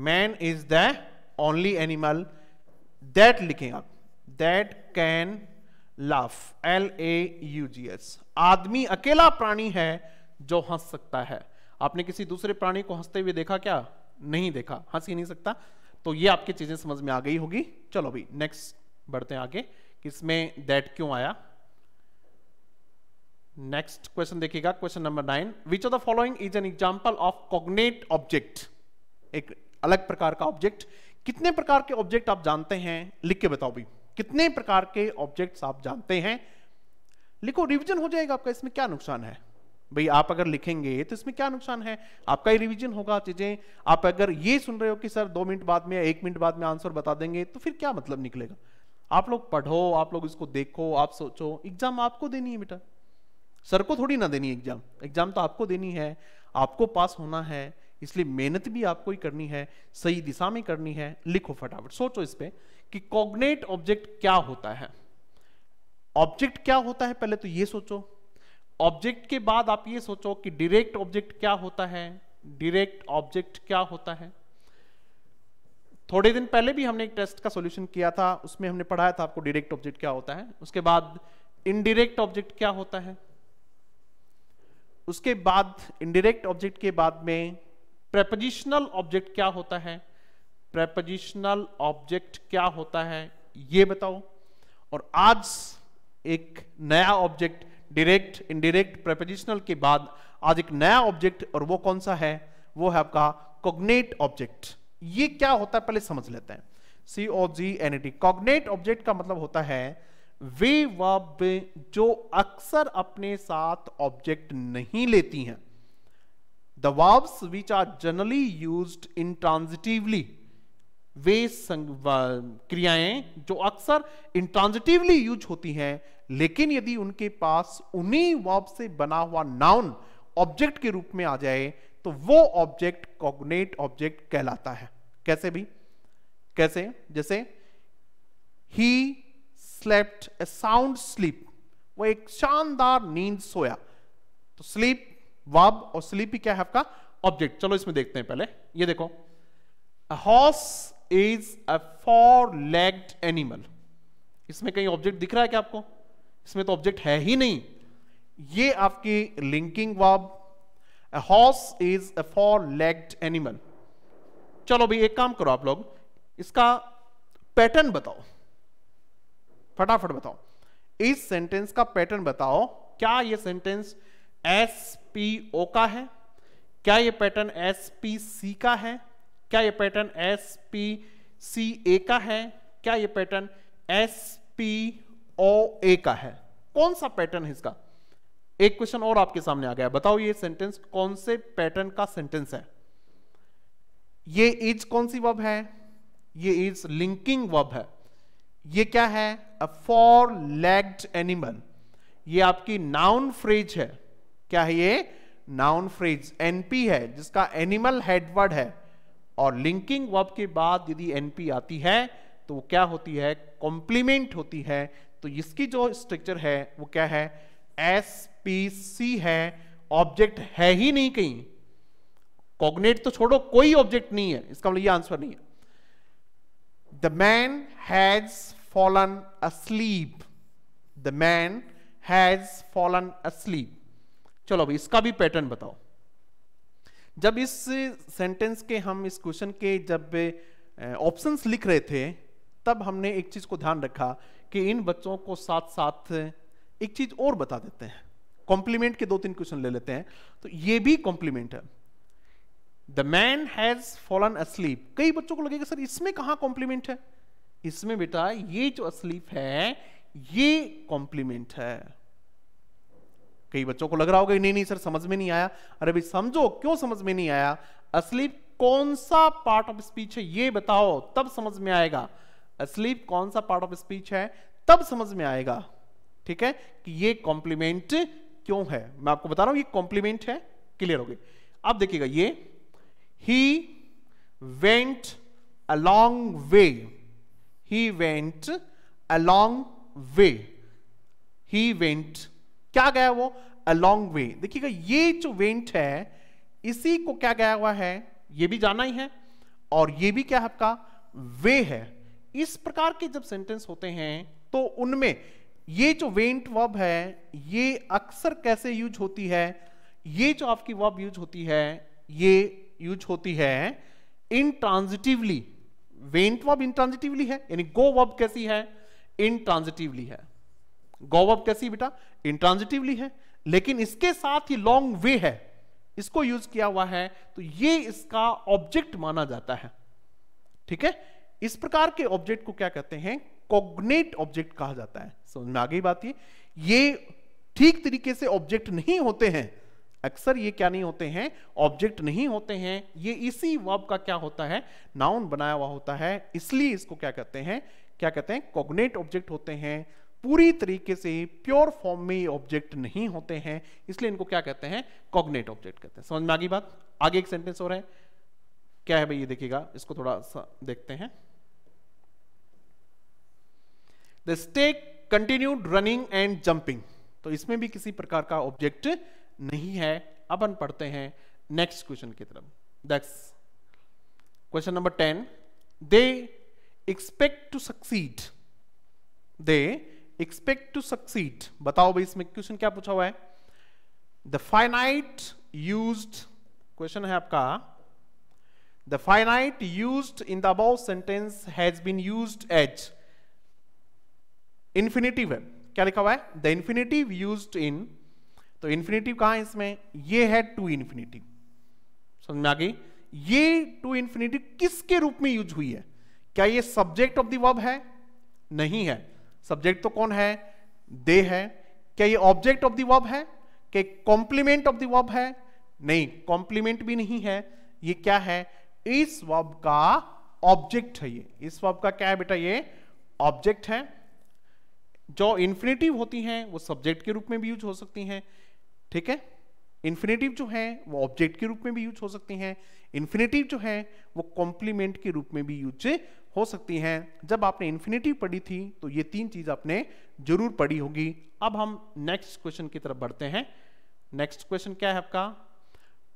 man is the only animal that लिखें आप that can laugh L A U G S आदमी अकेला प्राणी है जो हंस सकता है आपने किसी दूसरे प्राणी को हंसते हुए देखा क्या नहीं देखा हंस ही नहीं सकता तो ये आपकी चीजें समझ में आ गई होगी चलो भाई नेक्स्ट बढ़ते हैं आगे किसमें दैट क्यों आया नेक्स्ट क्वेश्चन देखिएगा question number nine which of the following is an example of cognate object एक अलग प्रकार का ऑब्जेक्ट कितने प्रकार के ऑब्जेक्ट आप जानते हैं लिख के बताओ भाई कितने प्रकार के ऑब्जेक्ट्स आप जानते हैं लिखो रिवीजन हो जाएगा आपका इसमें क्या नुकसान है भाई आप अगर लिखेंगे तो इसमें क्या नुकसान है आपका ही रिवीजन होगा चीजें आप अगर ये सुन रहे हो कि सर दो मिनट बाद में या एक मिनट बाद में आंसर बता देंगे तो फिर क्या मतलब निकलेगा आप लोग पढ़ो आप लोग इसको देखो आप सोचो एग्जाम आपको देनी है बेटा सर को थोड़ी ना देनी एग्जाम एग्जाम तो आपको देनी है आपको पास होना है इसलिए मेहनत भी आपको ही करनी है सही दिशा में करनी है लिखो फटाफट सोचो इस पर कि कॉग्नेट ऑब्जेक्ट क्या होता है ऑब्जेक्ट क्या होता है पहले तो ये सोचो ऑब्जेक्ट के बाद आप ये सोचो कि डायरेक्ट ऑब्जेक्ट क्या होता है डायरेक्ट ऑब्जेक्ट क्या होता है थोड़े दिन पहले भी हमने एक टेस्ट का सॉल्यूशन किया था उसमें हमने पढ़ाया था आपको डायरेक्ट ऑब्जेक्ट क्या होता है उसके बाद इनडायरेक्ट ऑब्जेक्ट क्या होता है उसके बाद इनडायरेक्ट ऑब्जेक्ट के बाद में प्रेपोजिशनल ऑब्जेक्ट क्या होता है प्रेपोजिशनल ऑब्जेक्ट क्या होता है ये बताओ और आज एक नया ऑब्जेक्ट डायरेक्ट इनडिरेक्ट प्रपोजिशनल के बाद आज एक नया ऑब्जेक्ट और वो कौन सा है वो है आपका कॉग्नेट ऑब्जेक्ट ये क्या होता है पहले समझ लेते हैं C O G N E T cognate object का मतलब होता है वे वब जो अक्सर अपने साथ ऑब्जेक्ट नहीं लेती हैं the verbs which are generally used transitively वे क्रियाएं जो अक्सर इंट्रांजिटिवली यूज होती हैं लेकिन यदि उनके पास उन्हीं वर्ब से बना हुआ नाउन ऑब्जेक्ट के रूप में आ जाए तो वो ऑब्जेक्ट कॉग्नेट ऑब्जेक्ट कहलाता है कैसे भी कैसे जैसे he slept a sound sleep वो एक शानदार नींद सोया तो स्लीप वाब और स्लीप ही क्या है आपका ऑब्जेक्ट चलो इसमें देखते हैं पहले ये देखो horse is a four legged animal इसमें कहीं ऑब्जेक्ट दिख रहा है क्या आपको इसमें तो ऑब्जेक्ट है ही नहीं ये आपकी linking verb a horse is a four legged animal चलो भाई एक काम करो आप लोग इसका पैटर्न बताओ फटाफट बताओ इस सेंटेंस का पैटर्न बताओ क्या ये सेंटेंस एस पी ओ का है क्या ये पैटर्न एस पी सी का है क्या ये pattern S P C A का है क्या ये pattern S P O A का है कौन सा पैटर्न है इसका एक क्वेश्चन और आपके सामने आ गया बताओ ये सेंटेंस कौन से पैटर्न का सेंटेंस है ये इज कौन सी वब है ये इज लिंकिंग वब है ये क्या है अ फोर लेग्ड एनिमल ये आपकी नाउन फ्रेज है क्या है ये नाउन फ्रेज एनपी है जिसका एनिमल हेडवर्ड है और लिंकिंग वब के बाद यदि एनपी आती है तो क्या होती है कॉम्प्लीमेंट होती है तो इसकी जो स्ट्रक्चर है वो क्या है एस पी सी है ऑब्जेक्ट है ही नहीं कहीं कॉग्नेट तो छोड़ो कोई ऑब्जेक्ट नहीं है इसका मतलब ये आंसर नहीं है the man has fallen asleep the man has fallen asleep चलो अब इसका भी पैटर्न बताओ जब इस सेंटेंस के हम इस क्वेश्चन के जब ऑप्शंस लिख रहे थे तब हमने एक चीज को ध्यान रखा कि इन बच्चों को साथ साथ एक चीज और बता देते हैं कॉम्प्लीमेंट के दो तीन क्वेश्चन ले लेते हैं तो ये भी कॉम्प्लीमेंट है the man has fallen asleep कई बच्चों को लगेगा सर इसमें कहा कॉम्प्लीमेंट है इसमें बेटा ये जो अस्लीप है ये कॉम्प्लीमेंट है कई बच्चों को लग रहा होगा नहीं नहीं सर समझ में नहीं आया अरे भाई समझो क्यों समझ में नहीं आया अस्लीप कौन सा पार्ट ऑफ स्पीच है ये बताओ तब समझ में आएगा स्लीप कौन सा पार्ट ऑफ स्पीच है तब समझ में आएगा ठीक है कि ये कॉम्प्लीमेंट क्यों है मैं आपको बता रहा हूं ये कॉम्प्लीमेंट है क्लियर हो गई अब देखिएगा ये he went along way he went along way he went क्या गया वो अलोंग वे देखिएगा ये जो वेंट है इसी को क्या गया हुआ है ये भी जाना ही है और ये भी क्या है आपका वे है इस प्रकार के जब सेंटेंस होते हैं तो उनमें ये जो वेंट वब है ये अक्सर कैसे यूज होती है ये जो आपकी वब यूज होती है ये यूज होती है इनट्रांजिटिवली वेंट वर्ब इनट्रांजिटिवली है यानी गो वब कैसी है इनट्रांजिटिवली है गो वब कैसी बेटा इनट्रांजिटिवली है लेकिन इसके साथ ही लॉन्ग वे है इसको यूज किया हुआ है तो ये इसका ऑब्जेक्ट माना जाता है ठीक है इस प्रकार के ऑब्जेक्ट को क्या कहते हैं कॉग्नेट ऑब्जेक्ट कहा जाता है समझ में आ गई बात ये ये ठीक तरीके से ऑब्जेक्ट नहीं होते हैं अक्सर ये क्या नहीं होते हैं ऑब्जेक्ट नहीं होते हैं ये इसी वर्ब का क्या होता है नाउन बनाया हुआ होता है इसलिए इसको क्या कहते हैं क्या कहते हैं कॉग्नेट ऑब्जेक्ट होते हैं पूरी तरीके से प्योर फॉर्म में ऑब्जेक्ट नहीं होते हैं इसलिए इनको क्या कहते हैं कॉग्नेट ऑब्जेक्ट कहते हैं समझ में आ गई बात आगे एक सेंटेंस हो रहा है क्या है भाई ये देखिएगा इसको थोड़ा सा देखते हैं the stag continued running and jumping तो इसमें भी किसी प्रकार का ऑब्जेक्ट नहीं है अपन पढ़ते हैं नेक्स्ट क्वेश्चन की तरफ that's question number ten they expect to succeed they expect to succeed बताओ भाई इसमें क्वेश्चन क्या पूछा हुआ है द फाइनाइट यूज क्वेश्चन है आपका the finite use in the above sentence has been use as infinitive है क्या लिखा हुआ है द इन्फिनेटिव यूज इन तो इन्फिनेटिव कहा है इसमें ये है टू इन्फिनेटिव समझ में आ गई ये टू इन्फिनेटिव किसके रूप में यूज हुई है क्या ये सब्जेक्ट ऑफ दर्ब है नहीं है सब्जेक्ट तो कौन है दे है क्या ये ऑब्जेक्ट ऑफ दर्ब है क्या कॉम्प्लीमेंट ऑफ दर्ब है नहीं कॉम्प्लीमेंट भी नहीं है ये क्या है इस वर्ब का ऑब्जेक्ट है ये इस वर्ब का क्या है बेटा ये ऑब्जेक्ट है जो इन्फिनेटिव होती हैं वो सब्जेक्ट के रूप में भी यूज हो सकती हैं ठीक है इन्फिनेटिव जो है वो ऑब्जेक्ट के रूप में भी यूज हो सकती हैं इन्फिनेटिव जो है वो कॉम्प्लीमेंट के रूप में भी यूज हो सकती हैं जब आपने इन्फिनेटिव पढ़ी थी तो ये तीन चीज आपने जरूर पढ़ी होगी अब हम नेक्स्ट क्वेश्चन की तरफ बढ़ते हैं नेक्स्ट क्वेश्चन क्या है आपका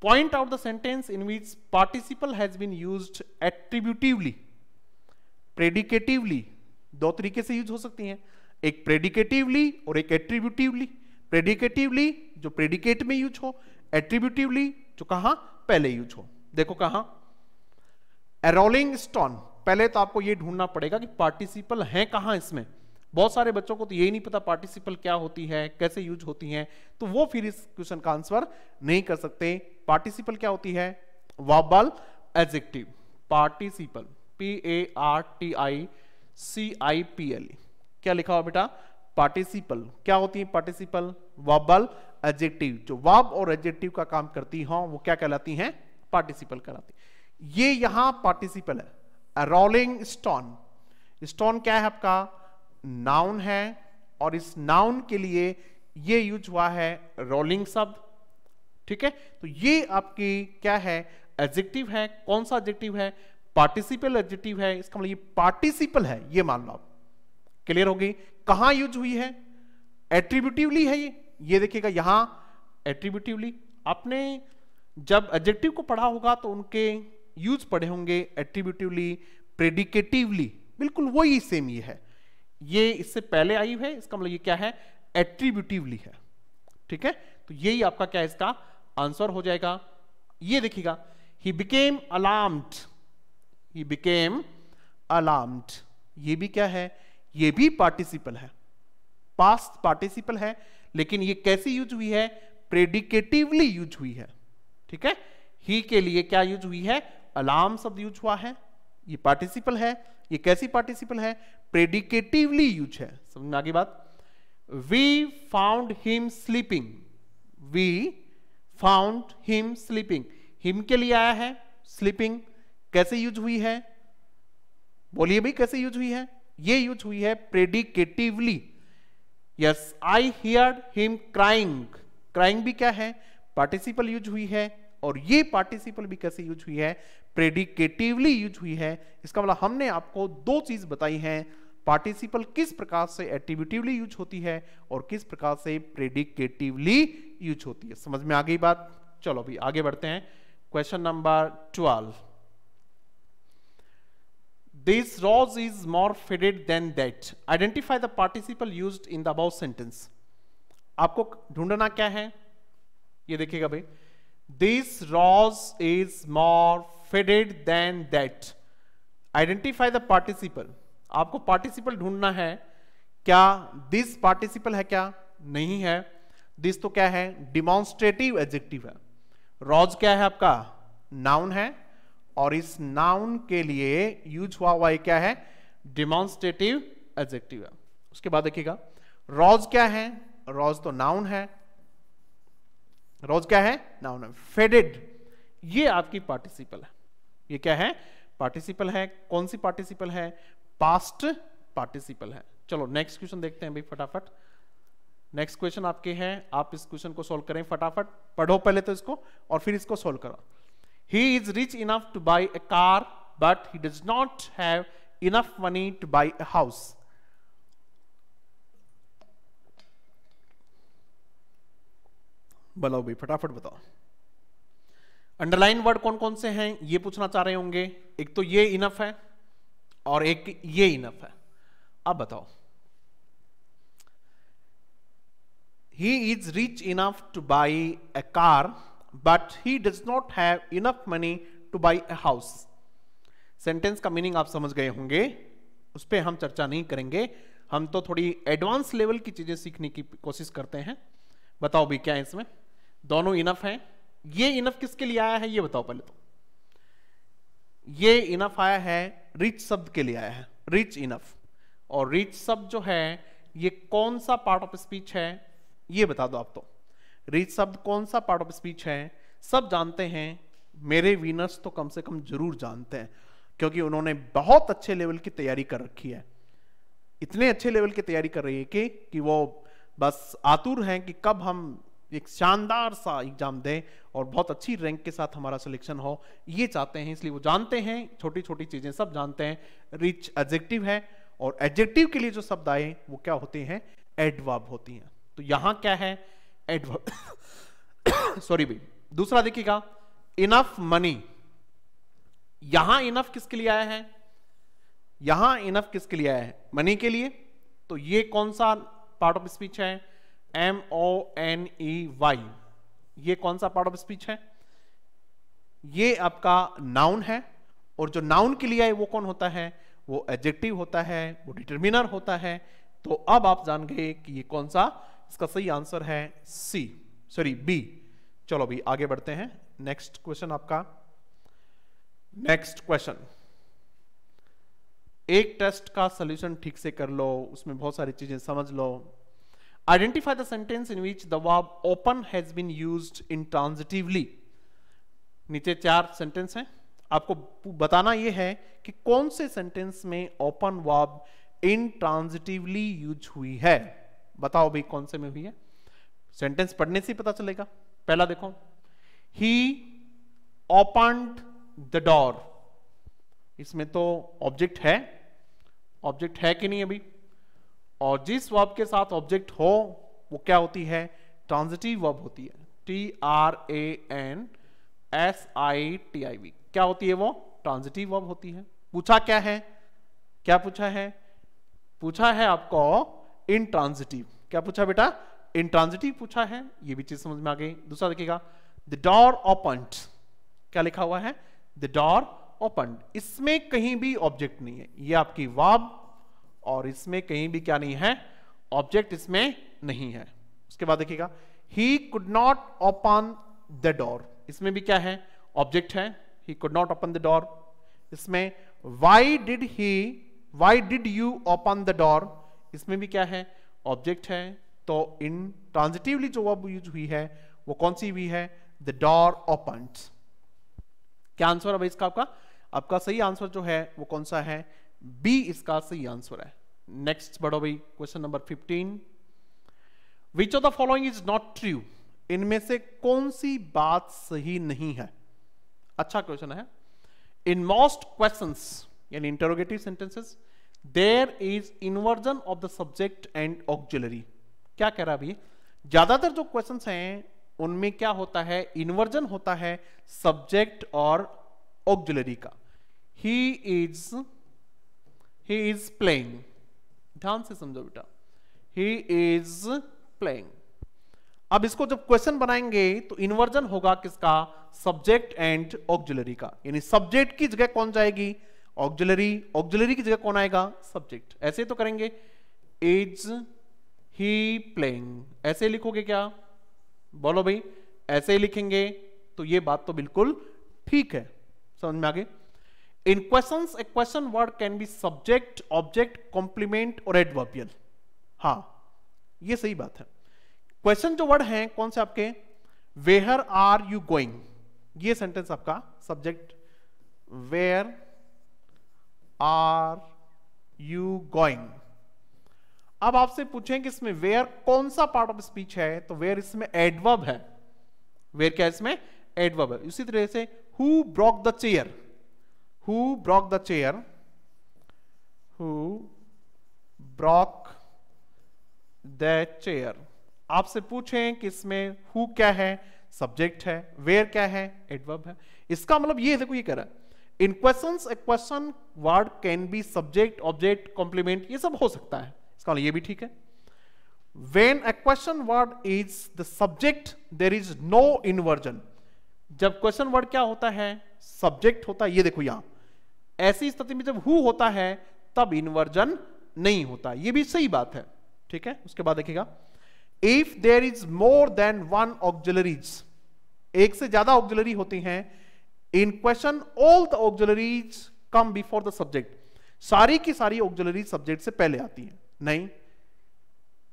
point out the sentence in which participle has been use attributively predicatively दो तरीके से यूज हो सकती हैं एक प्रेडिकेटिवली और एक एट्रीब्यूटिवली प्रेडिकेटिवली जो प्रेडिकेट में यूज हो एट्रीब्यूटिवली जो कहा पहले यूज हो देखो कहा एरोलिंग स्टोन पहले तो आपको यह ढूंढना पड़ेगा कि पार्टिसिपल है कहां इसमें बहुत सारे बच्चों को तो यही नहीं पता पार्टिसिपल क्या होती है कैसे यूज होती है तो वो फिर इस क्वेश्चन का आंसर नहीं कर सकते पार्टिसिपल क्या होती है verbal adjective participle P A R T I C I P L क्या लिखा हुआ बेटा पार्टिसिपल क्या होती है पार्टिसिपल वाबल एजेक्टिव जो वाब और एजेक्टिव का काम करती हो वो क्या कहलाती हैं पार्टिसिपल कहलाती ये यहां पार्टिसिपल है रोलिंग स्टोन स्टोन क्या है आपका नाउन है और इस नाउन के लिए ये यूज हुआ है रोलिंग शब्द ठीक है तो ये आपकी क्या है एडजेक्टिव है कौन सा एडजेक्टिव है पार्टिसिपल एडजेक्टिव है इसका मतलब ये पार्टिसिपल है ये मान लो आप क्लियर हो गई कहां यूज हुई है एट्रीब्यूटिवली है ये ये देखिएगा यहां एट्रीब्यूटिवली आपने जब एडजेक्टिव को पढ़ा होगा तो उनके यूज पढ़े होंगे एट्रीब्यूटिवली प्रेडिकेटिवली बिल्कुल वही सेम ये है ये इससे पहले आई है इसका मतलब ये क्या है एट्रीब्यूटिवली है ठीक है तो यही आपका क्या इसका आंसर हो जाएगा ये देखिएगा he became alarmed he became alarmed ये भी क्या है ये भी पार्टिसिपल है पास्ट पार्टिसिपल है लेकिन ये कैसी यूज हुई है प्रेडिकेटिवली यूज हुई है ठीक है ही के लिए क्या यूज हुई है अलार्म शब्द यूज हुआ है ये पार्टिसिपल है ये कैसी पार्टिसिपल है प्रेडिकेटिवली यूज है समझ में आगे बात we found him sleeping we found him sleeping him के लिए आया है स्लीपिंग कैसे यूज हुई है बोलिए भाई कैसे यूज हुई है ये यूज हुई है predicatively yes I hear him crying crying भी क्या है पार्टिसिपल यूज हुई है और ये पार्टिसिपल भी कैसे यूज हुई है प्रेडिकेटिवली यूज हुई है इसका मतलब हमने आपको दो चीज बताई हैं पार्टिसिपल किस प्रकार से एक्टिविटिवली यूज होती है और किस प्रकार से प्रेडिकेटिवली यूज होती है समझ में आ गई बात चलो अभी आगे बढ़ते हैं question number twelve this rose is more faded than that identify the participle used in the above sentence आपको ढूंढना क्या है ये देखिएगा भाई this rose is more faded than that identify the participle आपको पार्टिसिपल ढूंढना है क्या दिस पार्टिसिपल है क्या नहीं है दिस तो क्या है डिमॉन्स्ट्रेटिव एडजेक्टिव है रॉज क्या है आपका नाउन है और इस नाउन के लिए यूज हुआ हुआ क्या है डिमॉन्स्ट्रेटिव एडजेक्टिव है उसके बाद देखिएगा रॉज तो क्या है रॉज तो नाउन है रॉज क्या है नाउन है फेडेड ये आपकी पार्टिसिपल है ये क्या है पार्टिसिपल है कौन सी पार्टिसिपल है पास्ट पार्टिसिपल है चलो नेक्स्ट क्वेश्चन देखते हैं भाई फटाफट नेक्स्ट क्वेश्चन आपके हैं आप इस क्वेश्चन को सोल्व करें फटाफट पढ़ो पहले तो इसको और फिर इसको सोल्व करो he is rich enough to buy a car but he does not have enough money to buy a house बोलो भाई फटाफट बताओ अंडरलाइन वर्ड कौन कौन से हैं ये पूछना चाह रहे होंगे एक तो ये इनफ है और एक ये इनफ है अब बताओ he is rich enough to buy a car but he does not have enough money to buy a house sentence का मीनिंग आप समझ गए होंगे उस पर हम चर्चा नहीं करेंगे हम तो थोड़ी एडवांस लेवल की चीजें सीखने की कोशिश करते हैं बताओ भी क्या है इसमें दोनों इनफ हैं ये इनफ किसके लिए आया है ये बताओ पहले तो ये इनफ आया है रिच शब्द के लिए आया है रिच इनफ और रिच शब्द जो है ये कौन सा पार्ट ऑफ स्पीच है ये बता दो आप तो रीच शब्द कौन सा पार्ट ऑफ स्पीच है सब जानते हैं मेरे विनर्स तो कम से कम जरूर जानते हैं क्योंकि उन्होंने बहुत अच्छे लेवल की तैयारी कर रखी है इतने अच्छे लेवल की तैयारी कर रही है कि कि वो बस आतुर हैं कि कब हम एक शानदार सा एग्जाम दें और बहुत अच्छी रैंक के साथ हमारा सिलेक्शन हो ये चाहते हैं इसलिए वो जानते हैं छोटी छोटी चीज़ें सब जानते हैं रिच एडजेक्टिव है और एडजेक्टिव के लिए जो शब्द आए वो क्या होते हैं एडवाब होती हैं तो यहाँ क्या है एडवर्ब सॉरी भाई दूसरा देखिएगा इनफ मनी यहां इनफ किसके लिए आया है यहां इनफ किसके लिए आया है मनी के लिए तो ये कौन सा पार्ट ऑफ स्पीच है M O N E Y ये कौन सा पार्ट ऑफ स्पीच है ये आपका नाउन है और जो नाउन के लिए आए वो कौन होता है वो एडजेक्टिव होता है वो डिटर्मिनर होता है तो अब आप जान गए कि ये कौन सा इसका सही आंसर है सी सॉरी बी चलो भी आगे बढ़ते हैं नेक्स्ट क्वेश्चन आपका नेक्स्ट क्वेश्चन एक टेस्ट का सोल्यूशन ठीक से कर लो उसमें बहुत सारी चीजें समझ लो identify the sentence in which the verb open has been use intransitively नीचे चार सेंटेंस हैं आपको बताना यह है कि कौन से सेंटेंस में ओपन वर्ब ट्रांजिटिवली यूज हुई है बताओ भाई कौन से में हुई है सेंटेंस पढ़ने से पता चलेगा पहला देखो ही ओपनड द डोर इसमें तो ऑब्जेक्ट है ऑब्जेक्ट है कि नहीं अभी और जिस वर्ब के साथ ऑब्जेक्ट हो वो क्या होती है ट्रांजिटिव वर्ब होती है T R A N S I T I V क्या होती है वो ट्रांजिटिव वर्ब होती है पूछा क्या है क्या पूछा है पूछा है आपको इंट्रांजिटिव क्या पूछा बेटा इंट्रांजिटिव पूछा है ये भी चीज समझ में आ गई दूसरा देखिएगा द डॉर ओपन क्या लिखा हुआ है द डॉर ओपन इसमें कहीं भी ऑब्जेक्ट नहीं है ये आपकी वाब और इसमें कहीं भी क्या नहीं है ऑब्जेक्ट इसमें नहीं है उसके बाद देखिएगा he could not open the door इसमें भी क्या है ऑब्जेक्ट है he could not open the door इसमें why did he why did you open the door इसमें भी क्या है ऑब्जेक्ट है तो इन ट्रांजिटिवली जो अब यूज हुई है वो कौन सी हुई है द डोर ओपन क्या आंसर है इसका आपका आपका सही आंसर जो है वो कौन सा है बी इसका सही आंसर है नेक्स्ट बढ़ो भाई question number 15 which of the following is not true इनमें से कौन सी बात सही नहीं है अच्छा क्वेश्चन है इन मोस्ट क्वेश्चन यानी interrogative sentences there is inversion of the subject and auxiliary क्या कह रहा अभी ज्यादातर जो क्वेश्चन हैं उनमें क्या होता है इन्वर्जन होता है सब्जेक्ट और ऑक्जिलरी का he is he is playing ध्यान से समझो बेटा ही इज प्लेइंग अब इसको जब क्वेश्चन बनाएंगे तो इन्वर्जन होगा किसका सब्जेक्ट एंड ऑक्जुलरी का यानी सब्जेक्ट की जगह कौन जाएगी ऑक्जुलरी ऑक्जुलरी की जगह कौन आएगा सब्जेक्ट ऐसे तो करेंगे इज ही प्लेइंग ऐसे लिखोगे क्या बोलो भाई ऐसे ही लिखेंगे तो ये बात तो बिल्कुल ठीक है समझ में आगे in question a question word can be subject object complement और एडवर्बियल हा ये सही बात है क्वेश्चन जो वर्ड हैं कौन से आपके वेहर आर यू गोइंग ये सेंटेंस आपका subject where are you going अब आपसे पूछें कि इसमें वेयर कौन सा पार्ट ऑफ स्पीच है तो वेयर इसमें एडवर्ब है वेयर क्या इसमें एडवर्ब है उसी तरह से who broke the chair who broke the chair who broke the chair आपसे पूछें कि इसमें हु क्या है सब्जेक्ट है वेयर क्या है एडवर्ब है इसका मतलब ये देखो ये कह रहा है in question a question word can be subject object complement ये सब हो सकता है इसका मतलब ये भी ठीक है when a question word is the subject there is no inversion जब क्वेश्चन वर्ड क्या होता है सब्जेक्ट होता है ये देखो यहां ऐसी स्थिति में जब हु होता है तब इनवर्जन नहीं होता ये भी सही बात है ठीक है उसके बाद देखिएगा if there is more than one auxiliaries एक से ज्यादा ऑक्जिलरी होती हैं in question all the auxiliaries come before the subject सारी की सारी ऑक्सिलरी सब्जेक्ट से पहले आती है नहीं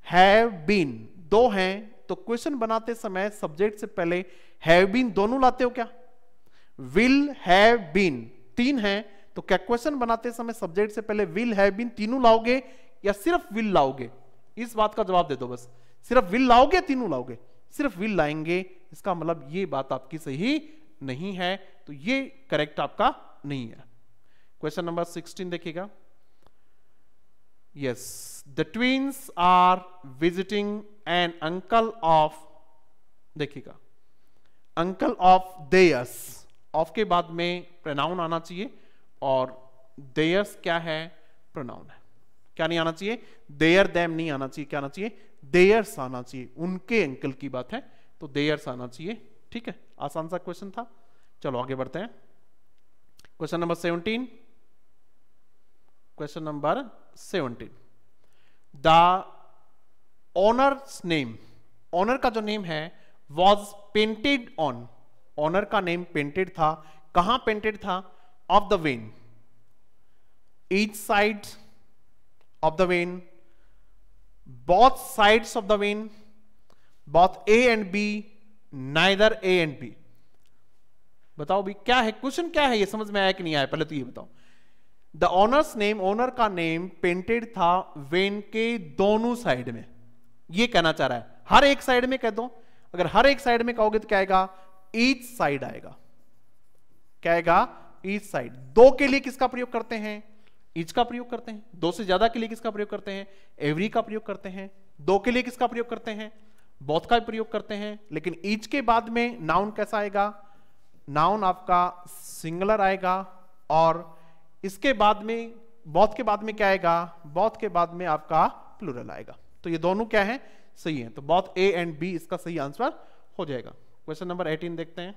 हैव बीन दो हैं तो क्वेश्चन बनाते समय सब्जेक्ट से पहले हैव बीन दोनों लाते हो क्या विल हैव बीन तीन हैं तो क्या क्वेश्चन बनाते समय सब्जेक्ट से पहले विल हैव बीन तीनों लाओगे या सिर्फ विल लाओगे इस बात का जवाब दे दो बस सिर्फ विल लाओगे तीनों लाओगे सिर्फ विल लाएंगे इसका मतलब ये बात आपकी सही नहीं है तो ये करेक्ट आपका नहीं है क्वेश्चन नंबर सिक्सटीन देखिएगा yes the twins are visiting an uncle of देखिएगा अंकल ऑफ देयस ऑफ के बाद में प्रनाउन आना चाहिए और देयस क्या है प्रनाउन है क्या नहीं आना चाहिए देयर दैम नहीं आना चाहिए क्या आना चाहिए देयर्स आना चाहिए उनके अंकल की बात है तो देयर्स आना चाहिए ठीक है आसान सा क्वेश्चन था चलो आगे बढ़ते हैं question number seventeen question number seventeen the owner name owner का जो नेम है वॉज पेंटेड ऑन ऑनर का नेम पेंटेड था कहां पेंटेड था of the van each side of the van both side of the van both A and B neither A and B बताओ भी क्या है क्वेश्चन क्या है ये समझ में आया कि नहीं आया पहले तो ये बताओ द ऑनर्स नेम ओनर का नेम पेंटेड था वेन के दोनों साइड में ये कहना चाह रहा है हर एक साइड में कह दो अगर हर एक साइड में कहोगे तो क्या आएगा ईच साइड आएगा क्या आएगा ईच साइड दो के लिए किसका प्रयोग करते हैं ईच का प्रयोग करते हैं दो से ज्यादा के लिए किसका प्रयोग करते हैं एवरी का प्रयोग करते हैं दो के लिए किसका प्रयोग करते हैं बोथ का प्रयोग करते हैं लेकिन ईच के बाद में नाउन कैसा आएगा नाउन आपका सिंगुलर आएगा और इसके बाद में बौद्ध के बाद में क्या आएगा बौद्ध के बाद में आपका प्लूरल आएगा तो ये दोनों क्या है सही है तो बौद्ध ए एंड बी इसका सही आंसर हो जाएगा क्वेश्चन नंबर 18 देखते हैं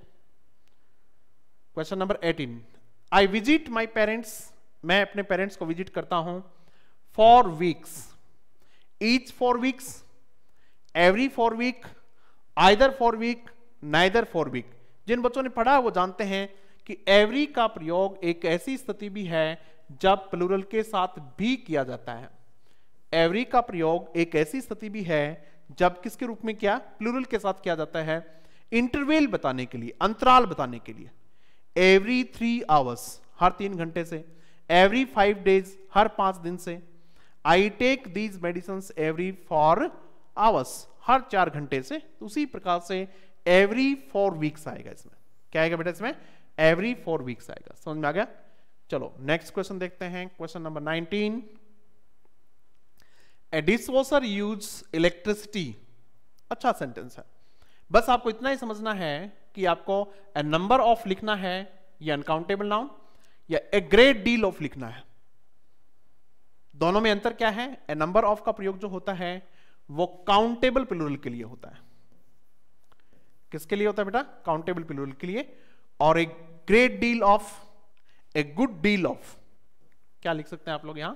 question number 18 I visit my parents मैं अपने पेरेंट्स को विजिट करता हूं four weeks each four weeks every four week either four week neither four week जिन बच्चों ने पढ़ा है वो जानते हैं कि एवरी का प्रयोग एक ऐसी स्थिति भी है जब प्लूरल के साथ भी किया जाता है एवरी का प्रयोग एक ऐसी स्थिति भी है जब किसके रूप में क्या प्लूरल के साथ किया जाता है इंटरवेल बताने के लिए अंतराल बताने के लिए एवरी थ्री आवर्स हर तीन घंटे से एवरी फाइव डेज हर पांच दिन से I take these medicine every four hours हर चार घंटे से उसी प्रकार से एवरी फोर वीक्स आएगा इसमें क्या आएगा बेटा इसमें एवरी फोर वीक्स आएगा समझ में आ गया चलो नेक्स्ट क्वेश्चन देखते हैं question number nineteen a dishwasher use electricity अच्छा सेंटेंस है बस आपको इतना ही समझना है कि आपको ए नंबर ऑफ लिखना है या अनकाउंटेबल नाउन या ए ग्रेट डील ऑफ लिखना है दोनों में अंतर क्या है ए नंबर ऑफ का प्रयोग जो होता है वो काउंटेबल प्लूरल के लिए होता है किसके लिए होता है बेटा काउंटेबल प्लूरल के लिए और a great deal of a good deal of क्या लिख सकते हैं आप लोग यहां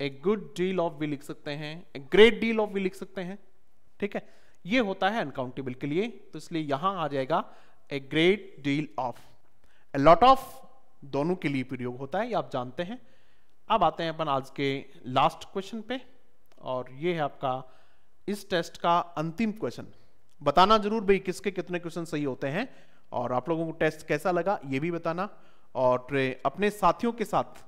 ए गुड डील ऑफ भी लिख सकते हैं ए ग्रेट डील ऑफ भी लिख सकते हैं ठीक है ये होता है अनकाउंटेबल के लिए तो इसलिए यहां आ जाएगा a great deal of a lot of दोनों के लिए प्रयोग होता है ये आप जानते हैं अब आते हैं अपन आज के लास्ट क्वेश्चन पे और ये है आपका इस टेस्ट का अंतिम क्वेश्चन बताना जरूर भाई किसके कितने क्वेश्चन सही होते हैं और आप लोगों को टेस्ट कैसा लगा ये भी बताना और अपने साथियों के साथ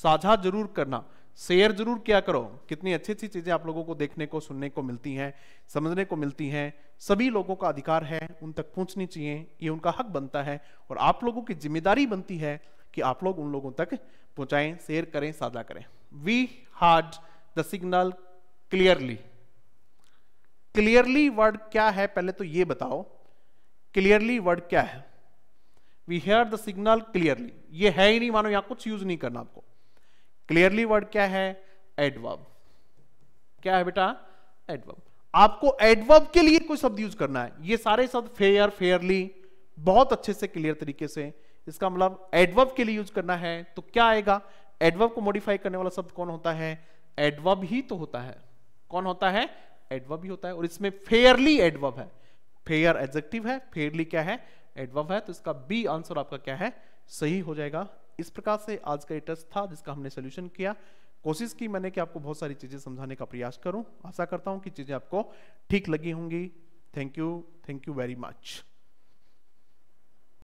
साझा जरूर करना शेयर जरूर किया करो कितनी अच्छी अच्छी चीजें आप लोगों को देखने को सुनने को मिलती हैं समझने को मिलती हैं सभी लोगों का अधिकार है उन तक पहुंचनी चाहिए ये उनका हक बनता है और आप लोगों की जिम्मेदारी बनती है कि आप लोग उन लोगों तक पहुंचाएं शेयर करें साझा करें we heard the signal clearly clearly word क्या है पहले तो ये बताओ क्लियरली वर्ड क्या है we hear the signal clearly ये है ही नहीं मानो यहां कुछ यूज नहीं करना आपको क्लियरली वर्ड क्या है एडवर्ब क्या है बेटा एडवर्ब आपको एडवर्ब के लिए कोई शब्द यूज करना है ये सारे शब्द फेयर फेयरली बहुत अच्छे से क्लियर तरीके से इसका मतलब एडवर्ब के लिए यूज करना है तो क्या आएगा एडवर्ब को मॉडिफाई करने वाला शब्द कौन होता है एडवर्ब ही तो होता है कौन होता है एडवर्ब ही होता है और इसमें फेयरली एडवर्ब है फेयर एडजेक्टिव है फेयरली क्या है एडवर्ब है तो इसका बी आंसर आपका क्या है सही हो जाएगा इस प्रकार से आज का ये टेस्ट था जिसका हमने सोल्यूशन किया कोशिश की मैंने कि आपको बहुत सारी चीज़ें समझाने का प्रयास करूं आशा करता हूं कि चीज़ें आपको ठीक लगी होंगी thank you thank you very much